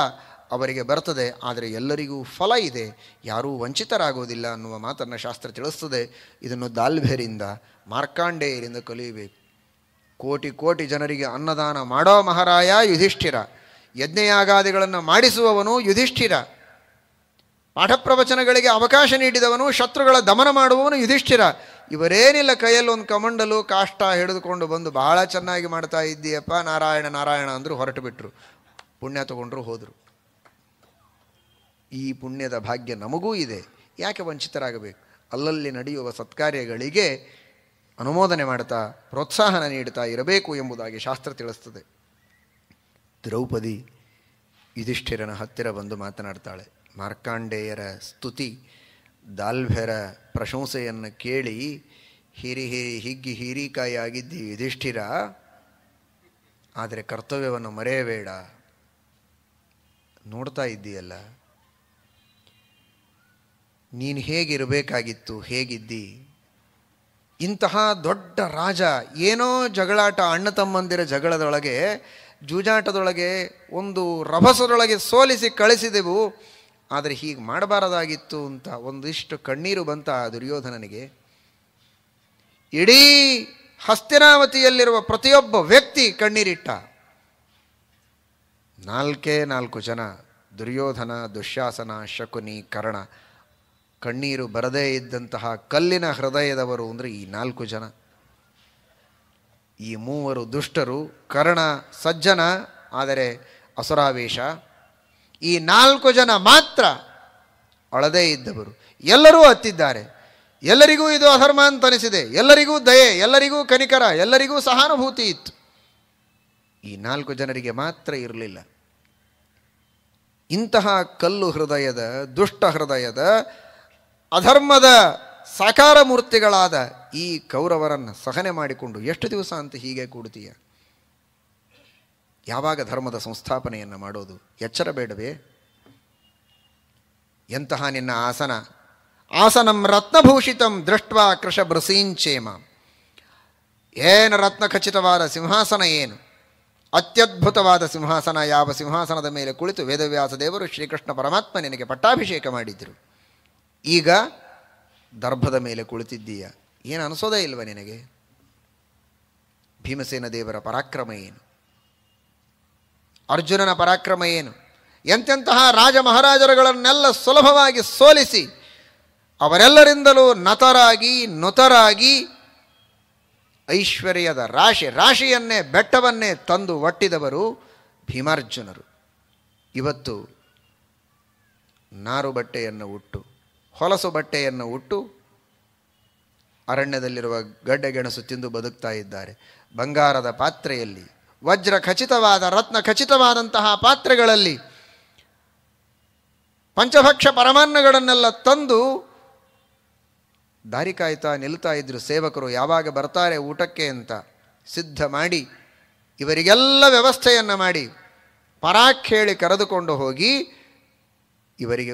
ಅವರಿಗೆ ಬರ್ತದೆ ಆದರೆ ಎಲ್ಲರಿಗೂ ಫಲ ಇದೆ ಯಾರೂ ವಂಚಿತರಾಗೋದಿಲ್ಲ ಅನ್ನುವ ಮಾತನ್ನು ಶಾಸ್ತ್ರ ತಿಳಿಸ್ತದೆ ಇದನ್ನು ದಾಲ್ಭೆರಿಂದ ಮಾರ್ಕಾಂಡೇಯರಿಂದ ಕಲಿಯಬೇಕು ಕೋಟಿ ಕೋಟಿ ಜನರಿಗೆ ಅನ್ನದಾನ ಮಾಡೋ ಮಹಾರಾಯ ಯುಧಿಷ್ಠಿರ ಯಜ್ಞಯಾಗಾದಿಗಳನ್ನು ಮಾಡಿಸುವವನು ಯುಧಿಷ್ಠಿರ ಪಾಠ ಪ್ರವಚನಗಳಿಗೆ ಅವಕಾಶ ನೀಡಿದವನು ಶತ್ರುಗಳ ದಮನ ಮಾಡುವವನು ಯುಧಿಷ್ಠಿರ ಇವರೇನಿಲ್ಲ ಕೈಯಲ್ಲಿ ಒಂದು ಕಮಂಡಲು ಕಾಷ್ಟ ಹಿಡಿದುಕೊಂಡು ಬಂದು ಬಹಳ ಚೆನ್ನಾಗಿ ಮಾಡ್ತಾ ಇದ್ದೀಯಪ್ಪ ನಾರಾಯಣ ನಾರಾಯಣ ಅಂದರು ಹೊರಟು ಬಿಟ್ಟರು ಪುಣ್ಯ ತಗೊಂಡ್ರು ಹೋದರು ಈ ಪುಣ್ಯದ ಭಾಗ್ಯ ನಮಗೂ ಇದೆ ಯಾಕೆ ವಂಚಿತರಾಗಬೇಕು ಅಲ್ಲಲ್ಲಿ ನಡೆಯುವ ಸತ್ಕಾರ್ಯಗಳಿಗೆ ಅನುಮೋದನೆ ಮಾಡ್ತಾ ಪ್ರೋತ್ಸಾಹನ ನೀಡ್ತಾ ಇರಬೇಕು ಎಂಬುದಾಗಿ ಶಾಸ್ತ್ರ ತಿಳಿಸ್ತದೆ ದ್ರೌಪದಿ ಯುಧಿಷ್ಠಿರನ ಹತ್ತಿರ ಬಂದು ಮಾತನಾಡ್ತಾಳೆ ಮಾರ್ಕಾಂಡೇಯರ ಸ್ತುತಿ ದಾಲ್ಭೆರ ಪ್ರಶಂಸೆಯನ್ನು ಕೇಳಿ ಹಿರಿ ಹಿರಿ ಹಿಗ್ಗಿ ಹೀರಿಕಾಯಿಯಾಗಿದ್ದಿ ಯುಧಿಷ್ಠಿರ ಆದರೆ ಕರ್ತವ್ಯವನ್ನು ಮರೆಯಬೇಡ ನೋಡ್ತಾ ಇದ್ದೀಯಲ್ಲ ನೀನು ಹೇಗಿರಬೇಕಾಗಿತ್ತು ಹೇಗಿದ್ದಿ ಇಂತಹ ದೊಡ್ಡ ರಾಜ ಏನೋ ಜಗಳಾಟ ಅಣ್ಣ ತಮ್ಮಂದಿರ ಜಗಳದೊಳಗೆ ಜೂಜಾಟದೊಳಗೆ ಒಂದು ರಭಸದೊಳಗೆ ಸೋಲಿಸಿ ಕಳಿಸಿದೆವು ಆದರೆ ಹೀಗೆ ಮಾಡಬಾರದಾಗಿತ್ತು ಅಂತ ಒಂದಿಷ್ಟು ಕಣ್ಣೀರು ಬಂತ ದುರ್ಯೋಧನನಿಗೆ ಇಡೀ ಹಸ್ತಿನಾವತಿಯಲ್ಲಿರುವ ಪ್ರತಿಯೊಬ್ಬ ವ್ಯಕ್ತಿ ಕಣ್ಣೀರಿಟ್ಟ ನಾಲ್ಕೇ ನಾಲ್ಕು ಜನ ದುರ್ಯೋಧನ ದುಶ್ಯಾಸನ ಶಕುನಿ ಕರ್ಣ ಕಣ್ಣೀರು ಬರದೇ ಇದ್ದಂತಹ ಕಲ್ಲಿನ ಹೃದಯದವರು ಅಂದರೆ ಈ ನಾಲ್ಕು ಜನ ಈ ಮೂವರು ದುಷ್ಟರು ಕರ್ಣ ಸಜ್ಜನ ಆದರೆ ಅಸುರಾವೇಶ ಈ ನಾಲ್ಕು ಜನ ಮಾತ್ರ ಅಳದೇ ಇದ್ದವರು ಎಲ್ಲರೂ ಹತ್ತಿದ್ದಾರೆ ಎಲ್ಲರಿಗೂ ಇದು ಅಧರ್ಮ ಅಂತನಿಸಿದೆ ಎಲ್ಲರಿಗೂ ದಯೆ ಎಲ್ಲರಿಗೂ ಕನಿಕರ ಎಲ್ಲರಿಗೂ ಸಹಾನುಭೂತಿ ಇತ್ತು ಈ ನಾಲ್ಕು ಜನರಿಗೆ ಮಾತ್ರ ಇರಲಿಲ್ಲ ಇಂತಹ ಕಲ್ಲು ಹೃದಯದ ದುಷ್ಟ ಹೃದಯದ ಅಧರ್ಮದ ಸಾಕಾರ ಮೂರ್ತಿಗಳಾದ ಈ ಕೌರವರನ್ನು ಸಹನೆ ಮಾಡಿಕೊಂಡು ಎಷ್ಟು ದಿವಸ ಅಂತ ಹೀಗೆ ಕೂಡ್ತೀಯ ಯಾವಾಗ ಧರ್ಮದ ಸಂಸ್ಥಾಪನೆಯನ್ನು ಮಾಡೋದು ಎಚ್ಚರ ಬೇಡವೇ ಎಂತಹ ನಿನ್ನ ಆಸನ ಆಸನಂ ರತ್ನಭೂಷಿತಂ ದೃಷ್ಟ ಕೃಷ ಬ್ರಸೀಂಚೇಮ ಏನು ರತ್ನ ಖಚಿತವಾದ ಸಿಂಹಾಸನ ಏನು ಅತ್ಯದ್ಭುತವಾದ ಸಿಂಹಾಸನ ಯಾವ ಸಿಂಹಾಸನದ ಮೇಲೆ ಕುಳಿತು ವೇದವ್ಯಾಸ ದೇವರು ಶ್ರೀಕೃಷ್ಣ ಪರಮಾತ್ಮ ನಿನಗೆ ಪಟ್ಟಾಭಿಷೇಕ ಮಾಡಿದ್ದರು ಈಗ ದರ್ಭದ ಮೇಲೆ ಕುಳಿತಿದ್ದೀಯ ಏನು ಅನಿಸೋದೇ ಇಲ್ವ ನಿನಗೆ ಭೀಮಸೇನ ದೇವರ ಪರಾಕ್ರಮ ಏನು ಅರ್ಜುನನ ಪರಾಕ್ರಮ ಏನು ಎಂತೆಂತಹ ರಾಜ ಮಹಾರಾಜರುಗಳನ್ನೆಲ್ಲ ಸುಲಭವಾಗಿ ಸೋಲಿಸಿ ಅವರೆಲ್ಲರಿಂದಲೂ ನತರಾಗಿ ನುತರಾಗಿ ಐಶ್ವರ್ಯದ ರಾಶಿ ರಾಶಿಯನ್ನೇ ಬೆಟ್ಟವನ್ನೇ ತಂದು ಒಟ್ಟಿದವರು ಭೀಮಾರ್ಜುನರು ಇವತ್ತು ನಾರು ಬಟ್ಟೆಯನ್ನು ಉಟ್ಟು ಹೊಲಸು ಬಟ್ಟೆಯನ್ನು ಉಟ್ಟು ಅರಣ್ಯದಲ್ಲಿರುವ ಗಡ್ಡೆ ಗೆಣಸು ತಿಂದು ಬದುಕ್ತಾ ಇದ್ದಾರೆ ಬಂಗಾರದ ಪಾತ್ರೆಯಲ್ಲಿ ವಜ್ರ ಖಚಿತವಾದ ರತ್ನ ಖಚಿತವಾದಂತಹ ಪಾತ್ರೆಗಳಲ್ಲಿ ಪಂಚಭಕ್ಷ ಪರಮಾನ್ನಗಳನ್ನೆಲ್ಲ ತಂದು ದಾರಿ ಕಾಯ್ತಾ ನಿಲ್ತಾ ಇದ್ದರು ಸೇವಕರು ಯಾವಾಗ ಬರ್ತಾರೆ ಊಟಕ್ಕೆ ಅಂತ ಸಿದ್ಧ ಮಾಡಿ ಇವರಿಗೆಲ್ಲ ವ್ಯವಸ್ಥೆಯನ್ನು ಮಾಡಿ ಪರಾಕ್ ಹೇಳಿ ಕರೆದುಕೊಂಡು ಹೋಗಿ ಇವರಿಗೆ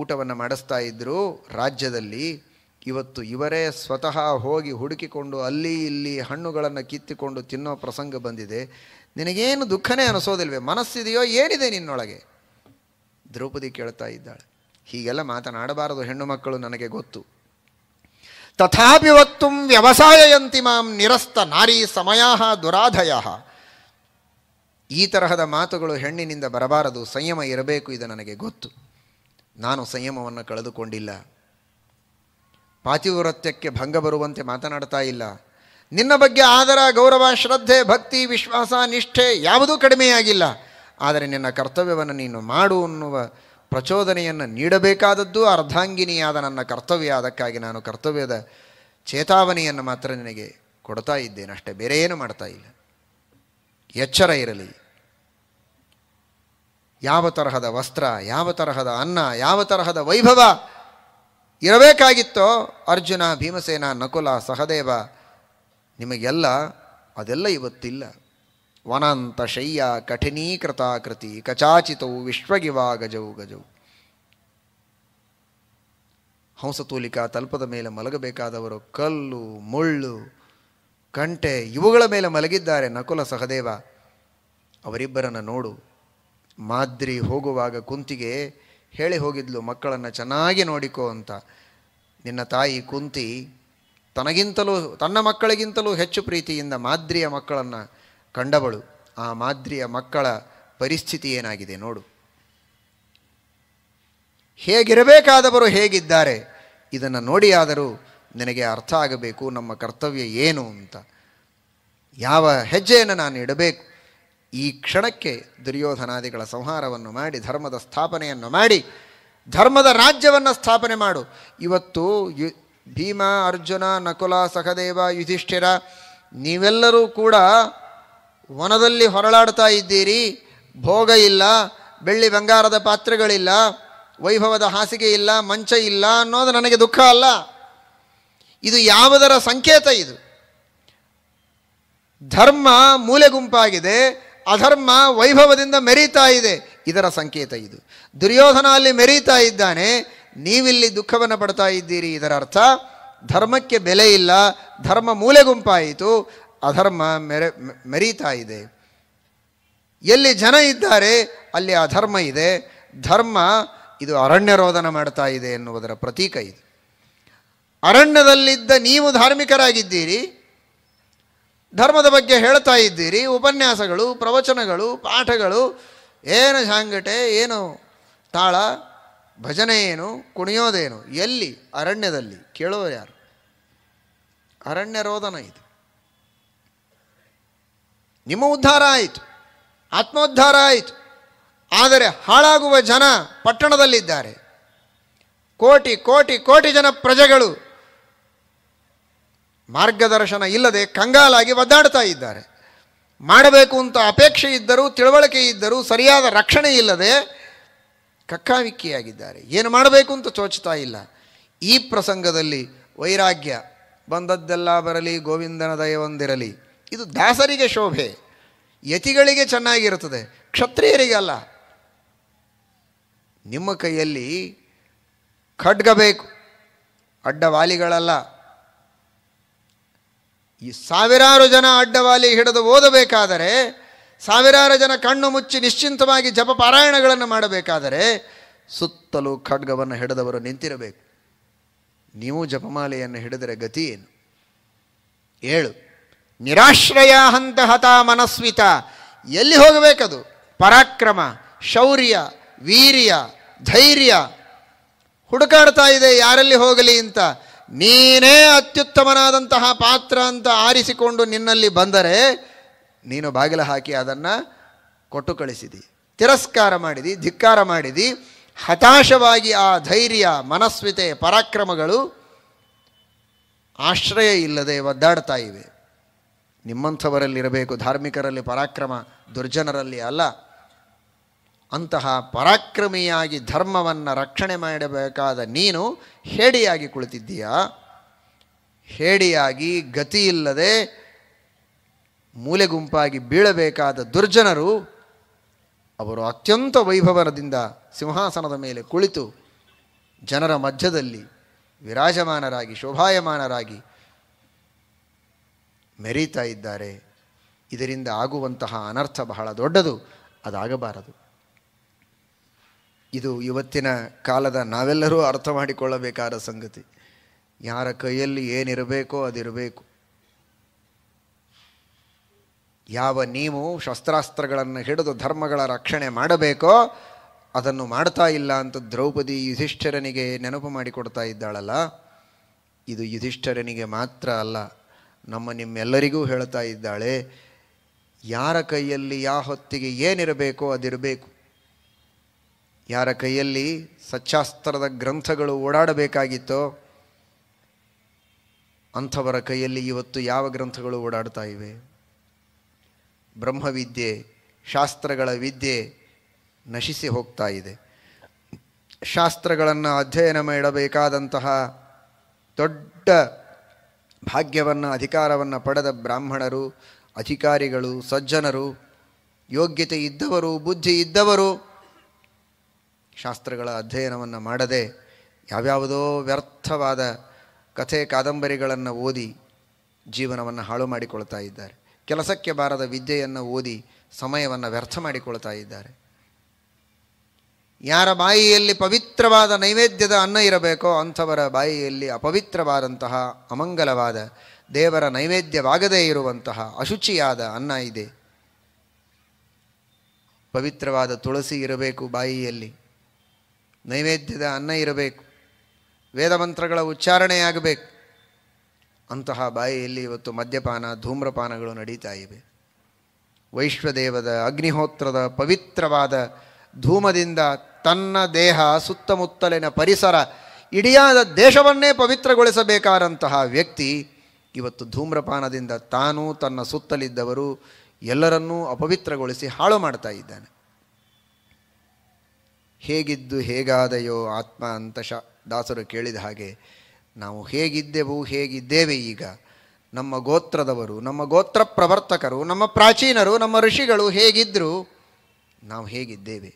ಊಟವನ್ನು ಮಾಡಿಸ್ತಾ ಇದ್ದರು ರಾಜ್ಯದಲ್ಲಿ ಇವತ್ತು ಇವರೇ ಸ್ವತಃ ಹೋಗಿ ಹುಡುಕಿಕೊಂಡು ಅಲ್ಲಿ ಇಲ್ಲಿ ಹಣ್ಣುಗಳನ್ನು ಕಿತ್ತಿಕೊಂಡು ತಿನ್ನೋ ಪ್ರಸಂಗ ಬಂದಿದೆ ನಿನಗೇನು ದುಃಖನೇ ಅನಿಸೋದಿಲ್ವೇ ಮನಸ್ಸಿದೆಯೋ ಏನಿದೆ ನಿನ್ನೊಳಗೆ ದ್ರೌಪದಿ ಕೇಳ್ತಾ ಇದ್ದಾಳೆ ಹೀಗೆಲ್ಲ ಮಾತನಾಡಬಾರದು ಹೆಣ್ಣು ಮಕ್ಕಳು ನನಗೆ ಗೊತ್ತು ತಥಾಪಿ ವಕ್ತು ವ್ಯವಸಾಯಯಂತಿ ಮಾಂ ನಿರಸ್ತ ನಾರಿ ಸಮಯ ದುರಾಧಯ ಈ ತರಹದ ಮಾತುಗಳು ಹೆಣ್ಣಿನಿಂದ ಬರಬಾರದು ಸಂಯಮ ಇರಬೇಕು ಇದು ನನಗೆ ಗೊತ್ತು ನಾನು ಸಂಯಮವನ್ನು ಕಳೆದುಕೊಂಡಿಲ್ಲ ಪಾತಿವೃತ್ಯಕ್ಕೆ ಭಂಗ ಬರುವಂತೆ ಮಾತನಾಡ್ತಾ ಇಲ್ಲ ನಿನ್ನ ಬಗ್ಗೆ ಆದರ ಗೌರವ ಶ್ರದ್ಧೆ ಭಕ್ತಿ ವಿಶ್ವಾಸ ನಿಷ್ಠೆ ಯಾವುದೂ ಕಡಿಮೆಯಾಗಿಲ್ಲ ಆದರೆ ನಿನ್ನ ಕರ್ತವ್ಯವನ್ನು ನೀನು ಮಾಡು ಅನ್ನುವ ಪ್ರಚೋದನೆಯನ್ನು ನೀಡಬೇಕಾದದ್ದು ಅರ್ಧಾಂಗಿನಿಯಾದ ನನ್ನ ಕರ್ತವ್ಯ ಅದಕ್ಕಾಗಿ ನಾನು ಕರ್ತವ್ಯದ ಚೇತಾವನೆಯನ್ನು ಮಾತ್ರ ನಿನಗೆ ಕೊಡ್ತಾ ಇದ್ದೇನೆ ಅಷ್ಟೇ ಬೇರೆ ಏನು ಮಾಡ್ತಾ ಇಲ್ಲ ಎಚ್ಚರ ಇರಲಿ ಯಾವ ತರಹದ ವಸ್ತ್ರ ಯಾವ ತರಹದ ಅನ್ನ ಯಾವ ತರಹದ ವೈಭವ ಇರಬೇಕಾಗಿತ್ತೋ ಅರ್ಜುನ ಭೀಮಸೇನ ನಕುಲ ಸಹದೇವ ನಿಮಗೆಲ್ಲ ಅದೆಲ್ಲ ಇವತ್ತಿಲ್ಲ ವನಂತ ಶಯ್ಯ ಕಠಿಣೀಕೃತ ಕೃತಿ ಕಚಾಚಿತವು ವಿಶ್ವಗಿವ ಗಜವು ಗಜವು ಹಂಸತೂಲಿಕ ತಲ್ಪದ ಮೇಲೆ ಮಲಗಬೇಕಾದವರು ಕಲ್ಲು ಮುಳ್ಳು ಕಂಟೆ ಇವುಗಳ ಮೇಲೆ ಮಲಗಿದ್ದಾರೆ ನಕುಲ ಸಹದೇವ ಅವರಿಬ್ಬರನ್ನು ನೋಡು ಮಾದ್ರಿ ಹೋಗುವಾಗ ಕುಂತಿಗೆ ಹೇಳಿ ಹೋಗಿದ್ಲು ಮಕ್ಕಳನ್ನು ಚೆನ್ನಾಗಿ ನೋಡಿಕೋ ಅಂತ ನಿನ್ನ ತಾಯಿ ಕುಂತಿ ತನಗಿಂತಲೂ ತನ್ನ ಮಕ್ಕಳಿಗಿಂತಲೂ ಹೆಚ್ಚು ಪ್ರೀತಿಯಿಂದ ಮಾದ್ರಿಯ ಮಕ್ಕಳನ್ನು ಕಂಡವಳು ಆ ಮಾದ್ರಿಯ ಮಕ್ಕಳ ಪರಿಸ್ಥಿತಿ ಏನಾಗಿದೆ ನೋಡು ಹೇಗಿರಬೇಕಾದವರು ಹೇಗಿದ್ದಾರೆ ಇದನ್ನು ನೋಡಿಯಾದರೂ ನಿನಗೆ ಅರ್ಥ ಆಗಬೇಕು ನಮ್ಮ ಕರ್ತವ್ಯ ಏನು ಅಂತ ಯಾವ ಹೆಜ್ಜೆಯನ್ನು ನಾನು ಇಡಬೇಕು ಈ ಕ್ಷಣಕ್ಕೆ ದುರ್ಯೋಧನಾದಿಗಳ ಸಂಹಾರವನ್ನು ಮಾಡಿ ಧರ್ಮದ ಸ್ಥಾಪನೆಯನ್ನು ಮಾಡಿ ಧರ್ಮದ ರಾಜ್ಯವನ್ನು ಸ್ಥಾಪನೆ ಮಾಡು ಇವತ್ತು ಯು ಭೀಮ ಅರ್ಜುನ ನಕುಲ ಸಹದೇವ ಯುಧಿಷ್ಠಿರ ನೀವೆಲ್ಲರೂ ಕೂಡ ವನದಲ್ಲಿ ಹೊರಳಾಡ್ತಾ ಇದ್ದೀರಿ ಭೋಗ ಇಲ್ಲ ಬೆಳ್ಳಿ ಬಂಗಾರದ ಪಾತ್ರೆಗಳಿಲ್ಲ ವೈಭವದ ಹಾಸಿಗೆ ಇಲ್ಲ ಮಂಚ ಇಲ್ಲ ಅನ್ನೋದು ನನಗೆ ದುಃಖ ಅಲ್ಲ ಇದು ಯಾವುದರ ಸಂಕೇತ ಇದು ಧರ್ಮ ಮೂಲೆ ಗುಂಪಾಗಿದೆ ಅಧರ್ಮ ವೈಭವದಿಂದ ಮೆರೀತಾ ಇದೆ ಇದರ ಸಂಕೇತ ಇದು ದುರ್ಯೋಧನ ಅಲ್ಲಿ ಮೆರೀತಾ ಇದ್ದಾನೆ ನೀವಿಲ್ಲಿ ದುಃಖವನ್ನು ಪಡ್ತಾ ಇದ್ದೀರಿ ಇದರ ಅರ್ಥ ಧರ್ಮಕ್ಕೆ ಬೆಲೆ ಇಲ್ಲ ಧರ್ಮ ಮೂಲೆ ಗುಂಪಾಯಿತು ಅಧರ್ಮ ಮೆರೆ ಮೆರೀತಾ ಇದೆ ಎಲ್ಲಿ ಜನ ಇದ್ದಾರೆ ಅಲ್ಲಿ ಅಧರ್ಮ ಇದೆ ಧರ್ಮ ಇದು ಅರಣ್ಯ ರೋಧನ ಮಾಡ್ತಾ ಇದೆ ಎನ್ನುವುದರ ಪ್ರತೀಕ ಇದು ಅರಣ್ಯದಲ್ಲಿದ್ದ ನೀವು ಧಾರ್ಮಿಕರಾಗಿದ್ದೀರಿ ಧರ್ಮದ ಬಗ್ಗೆ ಹೇಳ್ತಾ ಇದ್ದೀರಿ ಉಪನ್ಯಾಸಗಳು ಪ್ರವಚನಗಳು ಪಾಠಗಳು ಏನು ಸಾಂಗಟೆ ಏನು ತಾಳ ಭಜನೆ ಏನು ಕುಣಿಯೋದೇನು ಎಲ್ಲಿ ಅರಣ್ಯದಲ್ಲಿ ಕೇಳೋರು ಯಾರು ಅರಣ್ಯ ರೋದನ ಇದು ನಿಮ್ಮ ಉದ್ಧಾರ ಆಯಿತು ಆತ್ಮೋದ್ಧಾರ ಆಯಿತು ಆದರೆ ಹಾಳಾಗುವ ಜನ ಪಟ್ಟಣದಲ್ಲಿದ್ದಾರೆ ಕೋಟಿ ಕೋಟಿ ಕೋಟಿ ಜನ ಪ್ರಜೆಗಳು ಮಾರ್ಗದರ್ಶನ ಇಲ್ಲದೆ ಕಂಗಾಲಾಗಿ ಒದ್ದಾಡ್ತಾ ಇದ್ದಾರೆ ಮಾಡಬೇಕು ಅಂತ ಅಪೇಕ್ಷೆ ಇದ್ದರೂ ತಿಳುವಳಿಕೆ ಇದ್ದರೂ ಸರಿಯಾದ ರಕ್ಷಣೆ ಇಲ್ಲದೆ ಕಕ್ಕಾವಿಕ್ಕಿಯಾಗಿದ್ದಾರೆ ಏನು ಮಾಡಬೇಕು ಅಂತ ಚೋಚ್ತಾ ಇಲ್ಲ ಈ ಪ್ರಸಂಗದಲ್ಲಿ ವೈರಾಗ್ಯ ಬಂದದ್ದೆಲ್ಲ ಬರಲಿ ಗೋವಿಂದನ ದಯವೊಂದಿರಲಿ ಇದು ದಾಸರಿಗೆ ಶೋಭೆ ಯತಿಗಳಿಗೆ ಚೆನ್ನಾಗಿರುತ್ತದೆ ಕ್ಷತ್ರಿಯರಿಗೆ ಅಲ್ಲ ನಿಮ್ಮ ಕೈಯಲ್ಲಿ ಖಡ್ಗ ಬೇಕು ಅಡ್ಡವಾಲಿಗಳಲ್ಲ ಈ ಸಾವಿರಾರು ಜನ ಅಡ್ಡವಾಲಿ ಹಿಡಿದು ಓದಬೇಕಾದರೆ ಸಾವಿರಾರು ಜನ ಕಣ್ಣು ಮುಚ್ಚಿ ನಿಶ್ಚಿಂತವಾಗಿ ಜಪ ಪಾರಾಯಣಗಳನ್ನು ಮಾಡಬೇಕಾದರೆ ಸುತ್ತಲೂ ಖಡ್ಗವನ್ನು ಹಿಡಿದವರು ನಿಂತಿರಬೇಕು ನೀವು ಜಪಮಾಲೆಯನ್ನು ಹಿಡಿದರೆ ಗತಿ ಏನು ಏಳು ನಿರಾಶ್ರಯ ಹಂತ ಹತ ಮನಸ್ವಿತ ಎಲ್ಲಿ ಹೋಗಬೇಕದು ಪರಾಕ್ರಮ ಶೌರ್ಯ ವೀರ್ಯ ಧೈರ್ಯ ಹುಡುಕಾಡ್ತಾ ಇದೆ ಯಾರಲ್ಲಿ ಹೋಗಲಿ ಅಂತ ನೀನೇ ಅತ್ಯುತ್ತಮನಾದಂತಹ ಪಾತ್ರ ಅಂತ ಆರಿಸಿಕೊಂಡು ನಿನ್ನಲ್ಲಿ ಬಂದರೆ ನೀನು ಬಾಗಿಲ ಹಾಕಿ ಅದನ್ನು ಕೊಟ್ಟು ಕಳಿಸಿದಿ ತಿರಸ್ಕಾರ ಮಾಡಿದಿ ಧಿಕ್ಕಾರ ಮಾಡಿದಿ ಹತಾಶವಾಗಿ ಆ ಧೈರ್ಯ ಮನಸ್ವಿತೆ ಪರಾಕ್ರಮಗಳು ಆಶ್ರಯ ಇಲ್ಲದೆ ಒದ್ದಾಡ್ತಾ ಇವೆ ನಿಮ್ಮಂಥವರಲ್ಲಿರಬೇಕು ಧಾರ್ಮಿಕರಲ್ಲಿ ಪರಾಕ್ರಮ ದುರ್ಜನರಲ್ಲಿ ಅಲ್ಲ ಅಂತಹ ಪರಾಕ್ರಮಿಯಾಗಿ ಧರ್ಮವನ್ನು ರಕ್ಷಣೆ ಮಾಡಬೇಕಾದ ನೀನು ಹೇಡಿಯಾಗಿ ಕುಳಿತಿದ್ದೀಯಾ ಹೇಡಿಯಾಗಿ ಗತಿಯಿಲ್ಲದೆ ಮೂಲೆ ಗುಂಪಾಗಿ ಬೀಳಬೇಕಾದ ದುರ್ಜನರು ಅವರು ಅತ್ಯಂತ ವೈಭವನದಿಂದ ಸಿಂಹಾಸನದ ಮೇಲೆ ಕುಳಿತು ಜನರ ಮಧ್ಯದಲ್ಲಿ ವಿರಾಜಮಾನರಾಗಿ ಶೋಭಾಯಮಾನರಾಗಿ ಮೆರೀತಾ ಇದ್ದಾರೆ ಇದರಿಂದ ಆಗುವಂತಹ ಅನರ್ಥ ಬಹಳ ದೊಡ್ಡದು ಅದಾಗಬಾರದು ಇದು ಇವತ್ತಿನ ಕಾಲದ ನಾವೆಲ್ಲರೂ ಅರ್ಥ ಮಾಡಿಕೊಳ್ಳಬೇಕಾದ ಸಂಗತಿ ಯಾರ ಕೈಯಲ್ಲಿ ಏನಿರಬೇಕೋ ಅದಿರಬೇಕು ಯಾವ ನೀವು ಶಸ್ತ್ರಾಸ್ತ್ರಗಳನ್ನು ಹಿಡಿದು ಧರ್ಮಗಳ ರಕ್ಷಣೆ ಮಾಡಬೇಕೋ ಅದನ್ನು ಮಾಡ್ತಾ ಇಲ್ಲ ಅಂತ ದ್ರೌಪದಿ ಯುಧಿಷ್ಠರನಿಗೆ ನೆನಪು ಮಾಡಿಕೊಡ್ತಾ ಇದ್ದಾಳಲ್ಲ ಇದು ಯುಧಿಷ್ಠರನಿಗೆ ಮಾತ್ರ ಅಲ್ಲ ನಮ್ಮ ನಿಮ್ಮೆಲ್ಲರಿಗೂ ಹೇಳ್ತಾ ಇದ್ದಾಳೆ ಯಾರ ಕೈಯಲ್ಲಿ ಯಾವ ಹೊತ್ತಿಗೆ ಏನಿರಬೇಕೋ ಅದಿರಬೇಕು ಯಾರ ಕೈಯಲ್ಲಿ ಸಚ್ಚಾಸ್ತ್ರದ ಗ್ರಂಥಗಳು ಓಡಾಡಬೇಕಾಗಿತ್ತೋ ಅಂಥವರ ಕೈಯಲ್ಲಿ ಇವತ್ತು ಯಾವ ಗ್ರಂಥಗಳು ಓಡಾಡ್ತಾ ಇವೆ ಬ್ರಹ್ಮವಿದ್ಯೆ ಶಾಸ್ತ್ರಗಳ ವಿದ್ಯೆ ನಶಿಸಿ ಹೋಗ್ತಾ ಇದೆ ಶಾಸ್ತ್ರಗಳನ್ನು ಅಧ್ಯಯನ ಮಾಡಬೇಕಾದಂತಹ ದೊಡ್ಡ ಭಾಗ್ಯವನ್ನು ಅಧಿಕಾರವನ್ನು ಪಡೆದ ಬ್ರಾಹ್ಮಣರು ಅಧಿಕಾರಿಗಳು ಸಜ್ಜನರು ಯೋಗ್ಯತೆ ಇದ್ದವರು ಬುದ್ಧಿ ಇದ್ದವರು ಶಾಸ್ತ್ರಗಳ ಅಧ್ಯಯನವನ್ನು ಮಾಡದೆ ಯಾವ್ಯಾವುದೋ ವ್ಯರ್ಥವಾದ ಕಥೆ ಕಾದಂಬರಿಗಳನ್ನು ಓದಿ ಜೀವನವನ್ನು ಹಾಳು ಮಾಡಿಕೊಳ್ತಾ ಇದ್ದಾರೆ ಕೆಲಸಕ್ಕೆ ಬಾರದ ವಿದ್ಯೆಯನ್ನು ಓದಿ ಸಮಯವನ್ನು ವ್ಯರ್ಥ ಮಾಡಿಕೊಳ್ತಾ ಇದ್ದಾರೆ ಯಾರ ಬಾಯಿಯಲ್ಲಿ ಪವಿತ್ರವಾದ ನೈವೇದ್ಯದ ಅನ್ನ ಇರಬೇಕೋ ಅಂಥವರ ಬಾಯಿಯಲ್ಲಿ ಅಪವಿತ್ರವಾದಂತಹ ಅಮಂಗಲವಾದ ದೇವರ ನೈವೇದ್ಯವಾಗದೇ ಇರುವಂತಹ ಅಶುಚಿಯಾದ ಅನ್ನ ಇದೆ ಪವಿತ್ರವಾದ ತುಳಸಿ ಇರಬೇಕು ಬಾಯಿಯಲ್ಲಿ ನೈವೇದ್ಯದ ಅನ್ನ ಇರಬೇಕು ವೇದ ಮಂತ್ರಗಳ ಉಚ್ಚಾರಣೆಯಾಗಬೇಕು ಅಂತಹ ಬಾಯಿಯಲ್ಲಿ ಇವತ್ತು ಮದ್ಯಪಾನ ಧೂಮ್ರಪಾನಗಳು ನಡೀತಾ ಇವೆ ವೈಶ್ವದೇವದ ಅಗ್ನಿಹೋತ್ರದ ಪವಿತ್ರವಾದ ಧೂಮದಿಂದ ತನ್ನ ದೇಹ ಸುತ್ತಮುತ್ತಲಿನ ಪರಿಸರ ಇಡಿಯಾದ ದೇಶವನ್ನೇ ಪವಿತ್ರಗೊಳಿಸಬೇಕಾದಂತಹ ವ್ಯಕ್ತಿ ಇವತ್ತು ಧೂಮ್ರಪಾನದಿಂದ ತಾನು ತನ್ನ ಸುತ್ತಲಿದ್ದವರು ಎಲ್ಲರನ್ನೂ ಅಪವಿತ್ರಗೊಳಿಸಿ ಹಾಳು ಮಾಡ್ತಾ ಇದ್ದಾನೆ ಹೇಗಿದ್ದು ಹೇಗಾದೆಯೋ ಆತ್ಮ ಅಂತ ಶ ದಾಸರು ಕೇಳಿದ ಹಾಗೆ ನಾವು ಹೇಗಿದ್ದೆವು ಹೇಗಿದ್ದೇವೆ ಈಗ ನಮ್ಮ ಗೋತ್ರದವರು ನಮ್ಮ ಗೋತ್ರ ಪ್ರವರ್ತಕರು ನಮ್ಮ ಪ್ರಾಚೀನರು ನಮ್ಮ ಋಷಿಗಳು ಹೇಗಿದ್ದರು ನಾವು ಹೇಗಿದ್ದೇವೆ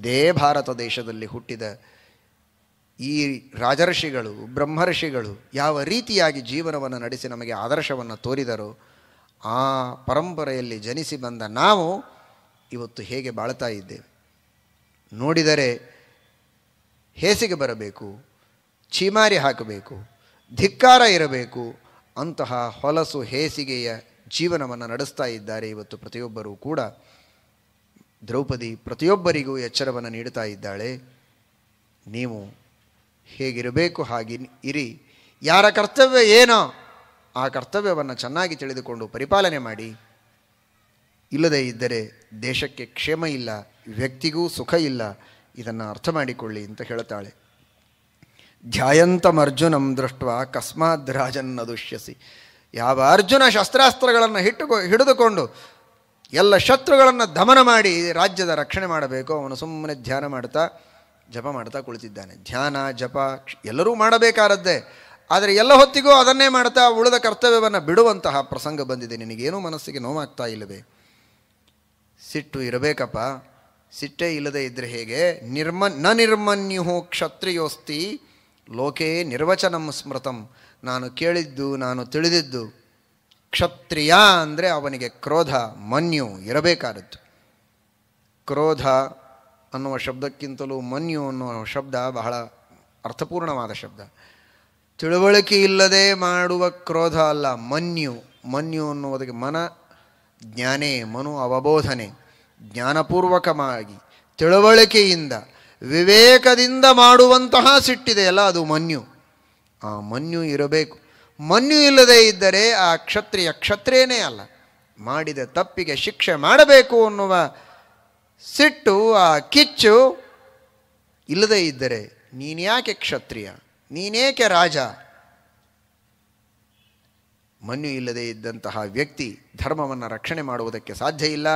ಇದೇ ಭಾರತ ದೇಶದಲ್ಲಿ ಹುಟ್ಟಿದ ಈ ರಾಜರ್ಷಿಗಳು ಬ್ರಹ್ಮರ್ಷಿಗಳು ಯಾವ ರೀತಿಯಾಗಿ ಜೀವನವನ್ನು ನಡೆಸಿ ನಮಗೆ ಆದರ್ಶವನ್ನು ತೋರಿದರೋ ಆ ಪರಂಪರೆಯಲ್ಲಿ ಜನಿಸಿ ಬಂದ ನಾವು ಇವತ್ತು ಹೇಗೆ ಬಾಳ್ತಾ ಇದ್ದೇವೆ ನೋಡಿದರೆ ಹೇಸಿಗೆ ಬರಬೇಕು ಛೀಮಾರಿ ಹಾಕಬೇಕು ಧಿಕ್ಕಾರ ಇರಬೇಕು ಅಂತಹ ಹೊಲಸು ಹೇಸಿಗೆಯ ಜೀವನವನ್ನು ನಡೆಸ್ತಾ ಇದ್ದಾರೆ ಇವತ್ತು ಪ್ರತಿಯೊಬ್ಬರೂ ಕೂಡ ದ್ರೌಪದಿ ಪ್ರತಿಯೊಬ್ಬರಿಗೂ ಎಚ್ಚರವನ್ನು ನೀಡುತ್ತಾ ಇದ್ದಾಳೆ ನೀವು ಹೇಗಿರಬೇಕು ಹಾಗೆ ಇರಿ ಯಾರ ಕರ್ತವ್ಯ ಏನೋ ಆ ಕರ್ತವ್ಯವನ್ನು ಚೆನ್ನಾಗಿ ತಿಳಿದುಕೊಂಡು ಪರಿಪಾಲನೆ ಮಾಡಿ ಇಲ್ಲದೇ ಇದ್ದರೆ ದೇಶಕ್ಕೆ ಕ್ಷೇಮ ಇಲ್ಲ ವ್ಯಕ್ತಿಗೂ ಸುಖ ಇಲ್ಲ ಇದನ್ನು ಅರ್ಥ ಮಾಡಿಕೊಳ್ಳಿ ಅಂತ ಹೇಳ್ತಾಳೆ ಅರ್ಜುನಂ ದೃಷ್ಟ ಅಕಸ್ಮಾತ್ ರಾಜನ್ನ ದುಷ್ಯಸಿ ಯಾವ ಅರ್ಜುನ ಶಸ್ತ್ರಾಸ್ತ್ರಗಳನ್ನು ಹಿಟ್ಟು ಹಿಡಿದುಕೊಂಡು ಎಲ್ಲ ಶತ್ರುಗಳನ್ನು ದಮನ ಮಾಡಿ ರಾಜ್ಯದ ರಕ್ಷಣೆ ಮಾಡಬೇಕು ಅವನು ಸುಮ್ಮನೆ ಧ್ಯಾನ ಮಾಡ್ತಾ ಜಪ ಮಾಡ್ತಾ ಕುಳಿತಿದ್ದಾನೆ ಧ್ಯಾನ ಜಪ ಎಲ್ಲರೂ ಮಾಡಬೇಕಾರದ್ದೇ ಆದರೆ ಎಲ್ಲ ಹೊತ್ತಿಗೂ ಅದನ್ನೇ ಮಾಡ್ತಾ ಉಳಿದ ಕರ್ತವ್ಯವನ್ನು ಬಿಡುವಂತಹ ಪ್ರಸಂಗ ಬಂದಿದೆ ನಿನಗೇನೂ ಮನಸ್ಸಿಗೆ ನೋವಾಗ್ತಾ ಇಲ್ಲವೇ ಸಿಟ್ಟು ಇರಬೇಕಪ್ಪ ಸಿಟ್ಟೇ ಇಲ್ಲದೆ ಇದ್ದರೆ ಹೇಗೆ ನಿರ್ಮ ನ ನಿರ್ಮನ್ಯುಹು ಕ್ಷತ್ರಿಯೋಸ್ತಿ ಲೋಕೇ ನಿರ್ವಚನಂ ಸ್ಮೃತಂ ನಾನು ಕೇಳಿದ್ದು ನಾನು ತಿಳಿದಿದ್ದು ಕ್ಷತ್ರಿಯ ಅಂದರೆ ಅವನಿಗೆ ಕ್ರೋಧ ಮನ್ಯು ಇರಬೇಕಾದದ್ದು ಕ್ರೋಧ ಅನ್ನುವ ಶಬ್ದಕ್ಕಿಂತಲೂ ಮನ್ಯು ಅನ್ನುವ ಶಬ್ದ ಬಹಳ ಅರ್ಥಪೂರ್ಣವಾದ ಶಬ್ದ ತಿಳುವಳಿಕೆ ಇಲ್ಲದೆ ಮಾಡುವ ಕ್ರೋಧ ಅಲ್ಲ ಮನ್ಯು ಮನ್ಯು ಅನ್ನುವುದಕ್ಕೆ ಮನ ಜ್ಞಾನೇ ಮನು ಅವಬೋಧನೆ ಜ್ಞಾನಪೂರ್ವಕವಾಗಿ ತಿಳುವಳಿಕೆಯಿಂದ ವಿವೇಕದಿಂದ ಮಾಡುವಂತಹ ಸಿಟ್ಟಿದೆಯಲ್ಲ ಅದು ಮನ್ಯು ಆ ಮನ್ಯು ಇರಬೇಕು ಮನ್ಯು ಇಲ್ಲದೆ ಇದ್ದರೆ ಆ ಕ್ಷತ್ರಿಯ ಕ್ಷತ್ರಿಯೇ ಅಲ್ಲ ಮಾಡಿದ ತಪ್ಪಿಗೆ ಶಿಕ್ಷೆ ಮಾಡಬೇಕು ಅನ್ನುವ ಸಿಟ್ಟು ಆ ಕಿಚ್ಚು ಇಲ್ಲದೇ ಇದ್ದರೆ ನೀನ್ಯಾಕೆ ಕ್ಷತ್ರಿಯ ನೀನೇಕೆ ರಾಜ ಮನ್ಯು ಇಲ್ಲದೆ ಇದ್ದಂತಹ ವ್ಯಕ್ತಿ ಧರ್ಮವನ್ನು ರಕ್ಷಣೆ ಮಾಡುವುದಕ್ಕೆ ಸಾಧ್ಯ ಇಲ್ಲ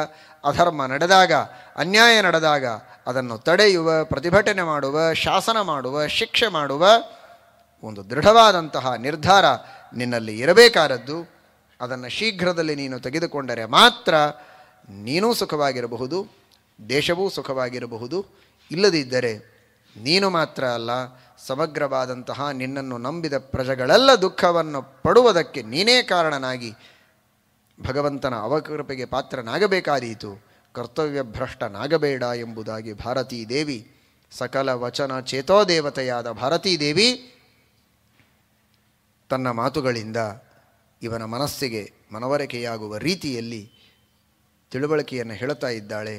ಅಧರ್ಮ ನಡೆದಾಗ ಅನ್ಯಾಯ ನಡೆದಾಗ ಅದನ್ನು ತಡೆಯುವ ಪ್ರತಿಭಟನೆ ಮಾಡುವ ಶಾಸನ ಮಾಡುವ ಶಿಕ್ಷೆ ಮಾಡುವ ಒಂದು ದೃಢವಾದಂತಹ ನಿರ್ಧಾರ ನಿನ್ನಲ್ಲಿ ಇರಬೇಕಾದದ್ದು ಅದನ್ನು ಶೀಘ್ರದಲ್ಲಿ ನೀನು ತೆಗೆದುಕೊಂಡರೆ ಮಾತ್ರ ನೀನೂ ಸುಖವಾಗಿರಬಹುದು ದೇಶವೂ ಸುಖವಾಗಿರಬಹುದು ಇಲ್ಲದಿದ್ದರೆ ನೀನು ಮಾತ್ರ ಅಲ್ಲ ಸಮಗ್ರವಾದಂತಹ ನಿನ್ನನ್ನು ನಂಬಿದ ಪ್ರಜೆಗಳೆಲ್ಲ ದುಃಖವನ್ನು ಪಡುವುದಕ್ಕೆ ನೀನೇ ಕಾರಣನಾಗಿ ಭಗವಂತನ ಅವಕೃಪೆಗೆ ಪಾತ್ರನಾಗಬೇಕಾದೀತು ಕರ್ತವ್ಯ ಭ್ರಷ್ಟನಾಗಬೇಡ ಎಂಬುದಾಗಿ ಭಾರತೀ ದೇವಿ ಸಕಲ ವಚನ ಚೇತೋದೇವತೆಯಾದ ಭಾರತೀ ದೇವಿ ತನ್ನ ಮಾತುಗಳಿಂದ ಇವನ ಮನಸ್ಸಿಗೆ ಮನವರಿಕೆಯಾಗುವ ರೀತಿಯಲ್ಲಿ ತಿಳುವಳಿಕೆಯನ್ನು ಹೇಳುತ್ತಾ ಇದ್ದಾಳೆ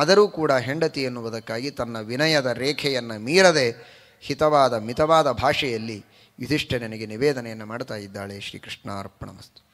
ಆದರೂ ಕೂಡ ಹೆಂಡತಿ ಎನ್ನುವುದಕ್ಕಾಗಿ ತನ್ನ ವಿನಯದ ರೇಖೆಯನ್ನು ಮೀರದೆ ಹಿತವಾದ ಮಿತವಾದ ಭಾಷೆಯಲ್ಲಿ ನನಗೆ ನಿವೇದನೆಯನ್ನು ಮಾಡ್ತಾ ಇದ್ದಾಳೆ ಶ್ರೀಕೃಷ್ಣಾರ್ಪಣ ಮಸ್ತು